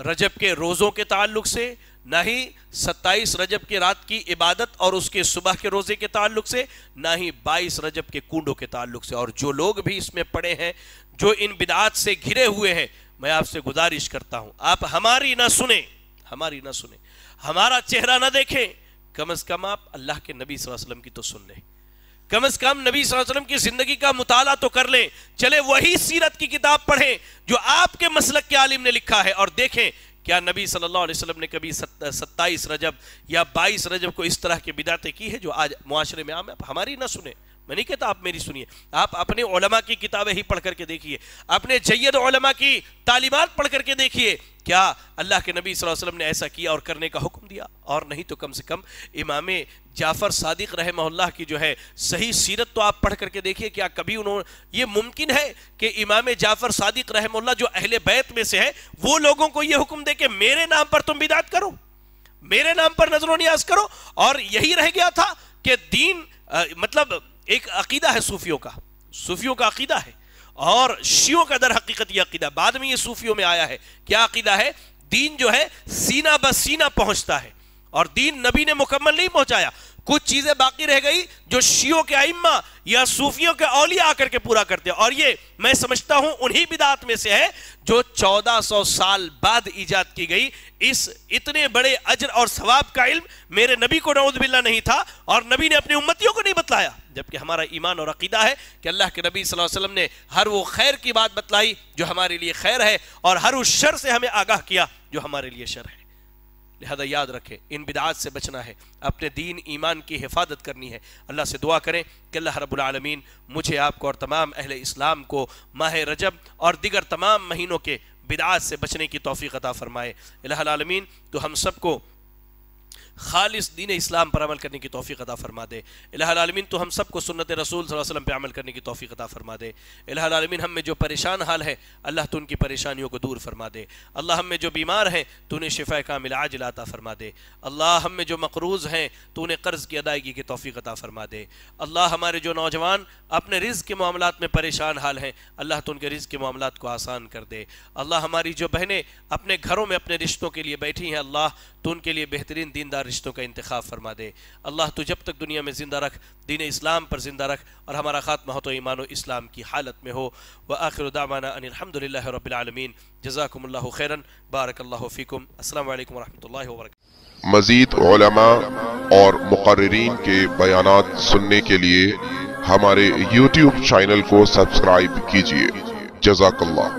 रजब के रोज़ों के ताल्लुक से ना ही सत्ताईस रजब की रात की इबादत और उसके सुबह के रोज़े के ताल्लुक से ना ही बाईस रजब के कुंडों के ताल्लुक से और जो लोग भी इसमें पड़े हैं जो इन बिदात से घिरे हुए हैं मैं आपसे गुजारिश करता हूं आप हमारी ना सुने हमारी ना सुने हमारा चेहरा ना देखें कम अज़ कम आप अल्लाह के नबी वसलम की तो सुन लें कम अज कम नबी वसल्लम की जिंदगी का मुताला तो कर लें चले वही सीरत की किताब पढ़ें जो आपके मसलक के आलिम ने लिखा है और देखें क्या नबी सल्लल्लाहु अलैहि वसल्लम ने कभी सत्ताईस रजब या बाईस रजब को इस तरह की बिदातें की है जो आज मुआरे में आम हमारी ना सुने मैं नहीं कहता आप मेरी सुनिए आप अपने ओलमा की किताबें ही पढ़ करके देखिए अपने जैद ओलमा की तालीमत पढ़ करके देखिए क्या अल्लाह के नबी वसल्लम ने ऐसा किया और करने का हुक्म दिया और नहीं तो कम से कम इमाम जाफ़र सादिक रहमल्ला की जो है सही सीरत तो आप पढ़ करके देखिए क्या कभी उन्होंने ये मुमकिन है कि इमाम जाफ़र सादिक रहमल्ला जो अहले बैत में से है वो लोगों को ये हुक्म दे कि मेरे नाम पर तुम बिदात करो मेरे नाम पर नजर न्याज करो और यही रह गया था कि दीन आ, मतलब एक अकीदा है सूफियों का सूफियों का अकीदा है और शियों का दर हकीकत यह अकीदा बाद में ये सूफियों में आया है क्या अकीदा है दीन जो है सीना ब सीना पहुंचता है और दीन नबी ने मुकम्मल नहीं पहुंचाया कुछ चीजें बाकी रह गई जो शियों के आइम्मा या सूफियों के औलिया आकर के पूरा करते हैं और ये मैं समझता हूं उन्हीं बिदात में से है जो 1400 साल बाद ईजाद की गई इस इतने बड़े अजर और सवाब का इल्म मेरे नबी को बिल्ला नहीं था और नबी ने अपनी उम्मतियों को नहीं बतलाया जबकि हमारा ईमान और अकीदा है कि अल्लाह के नबी वसल्लम ने हर वो खैर की बात बतलाई जो हमारे लिए खैर है और हर उस शर से हमें आगाह किया जो हमारे लिए शर है लिहाजा याद रखें इन बिदात से बचना है अपने दीन ईमान की हिफाजत करनी है अल्लाह से दुआ करें कि अल्लाह रबालमीन मुझे आपको और तमाम अहल इस्लाम को माह रजब और दिगर तमाम महीनों के बिदात से बचने की तोफ़ी अता फ़रमाए अलामीन तो हम सबको खालिस दीन इस्लाम पर अमल करने की तोफ़ी अदा फरमा दे अलमीन तो हम सबको सुनत रसूल वसम पर अमल करने की तोफ़ी अदा फरमा दे अलमीन हमें जो परेशान हाल है अल्लाह तो उनकी परेशानियों को दूर फरमा दे अल्लाह हमें जो बीमार हैं तो उन्हें शिफा का आज लाता फरमा दे अल्लाह हमें जो मकरूज़ हैं तो उन्हें कर्ज़ की अदायगी की तोफ़ी अदा फरमा दे अल्लाह हमारे जो नौजवान अपने रिज़ के मामलों में परेशान हाल हैं अल्लाह तो उनके रिज़ के मामला को आसान कर दे अल्लाह हमारी जो बहनें अपने घरों में अपने रिश्तों के लिए बैठी हैं अल्लाह तो उनके लिए बेहतरीन दीनदार रिश्तों का इंतखा फरमा दे अल्लाह तो जब तक दुनिया में ज़िंदा रख दीन इस्लाम पर ज़िंदा रख और हमारा ख़ात्मा हो तो ईमान इस्लाम की हालत में हो व आखिर दामाना अनिलहमदिल्ला रबालमीन जजाकम्ला खैरन बारकल्ला असल वरहमल वर्क मज़ीद और मुकर्रीन के बयान सुनने के लिए हमारे यूट्यूब चैनल को सब्सक्राइब कीजिए जजाकल्ला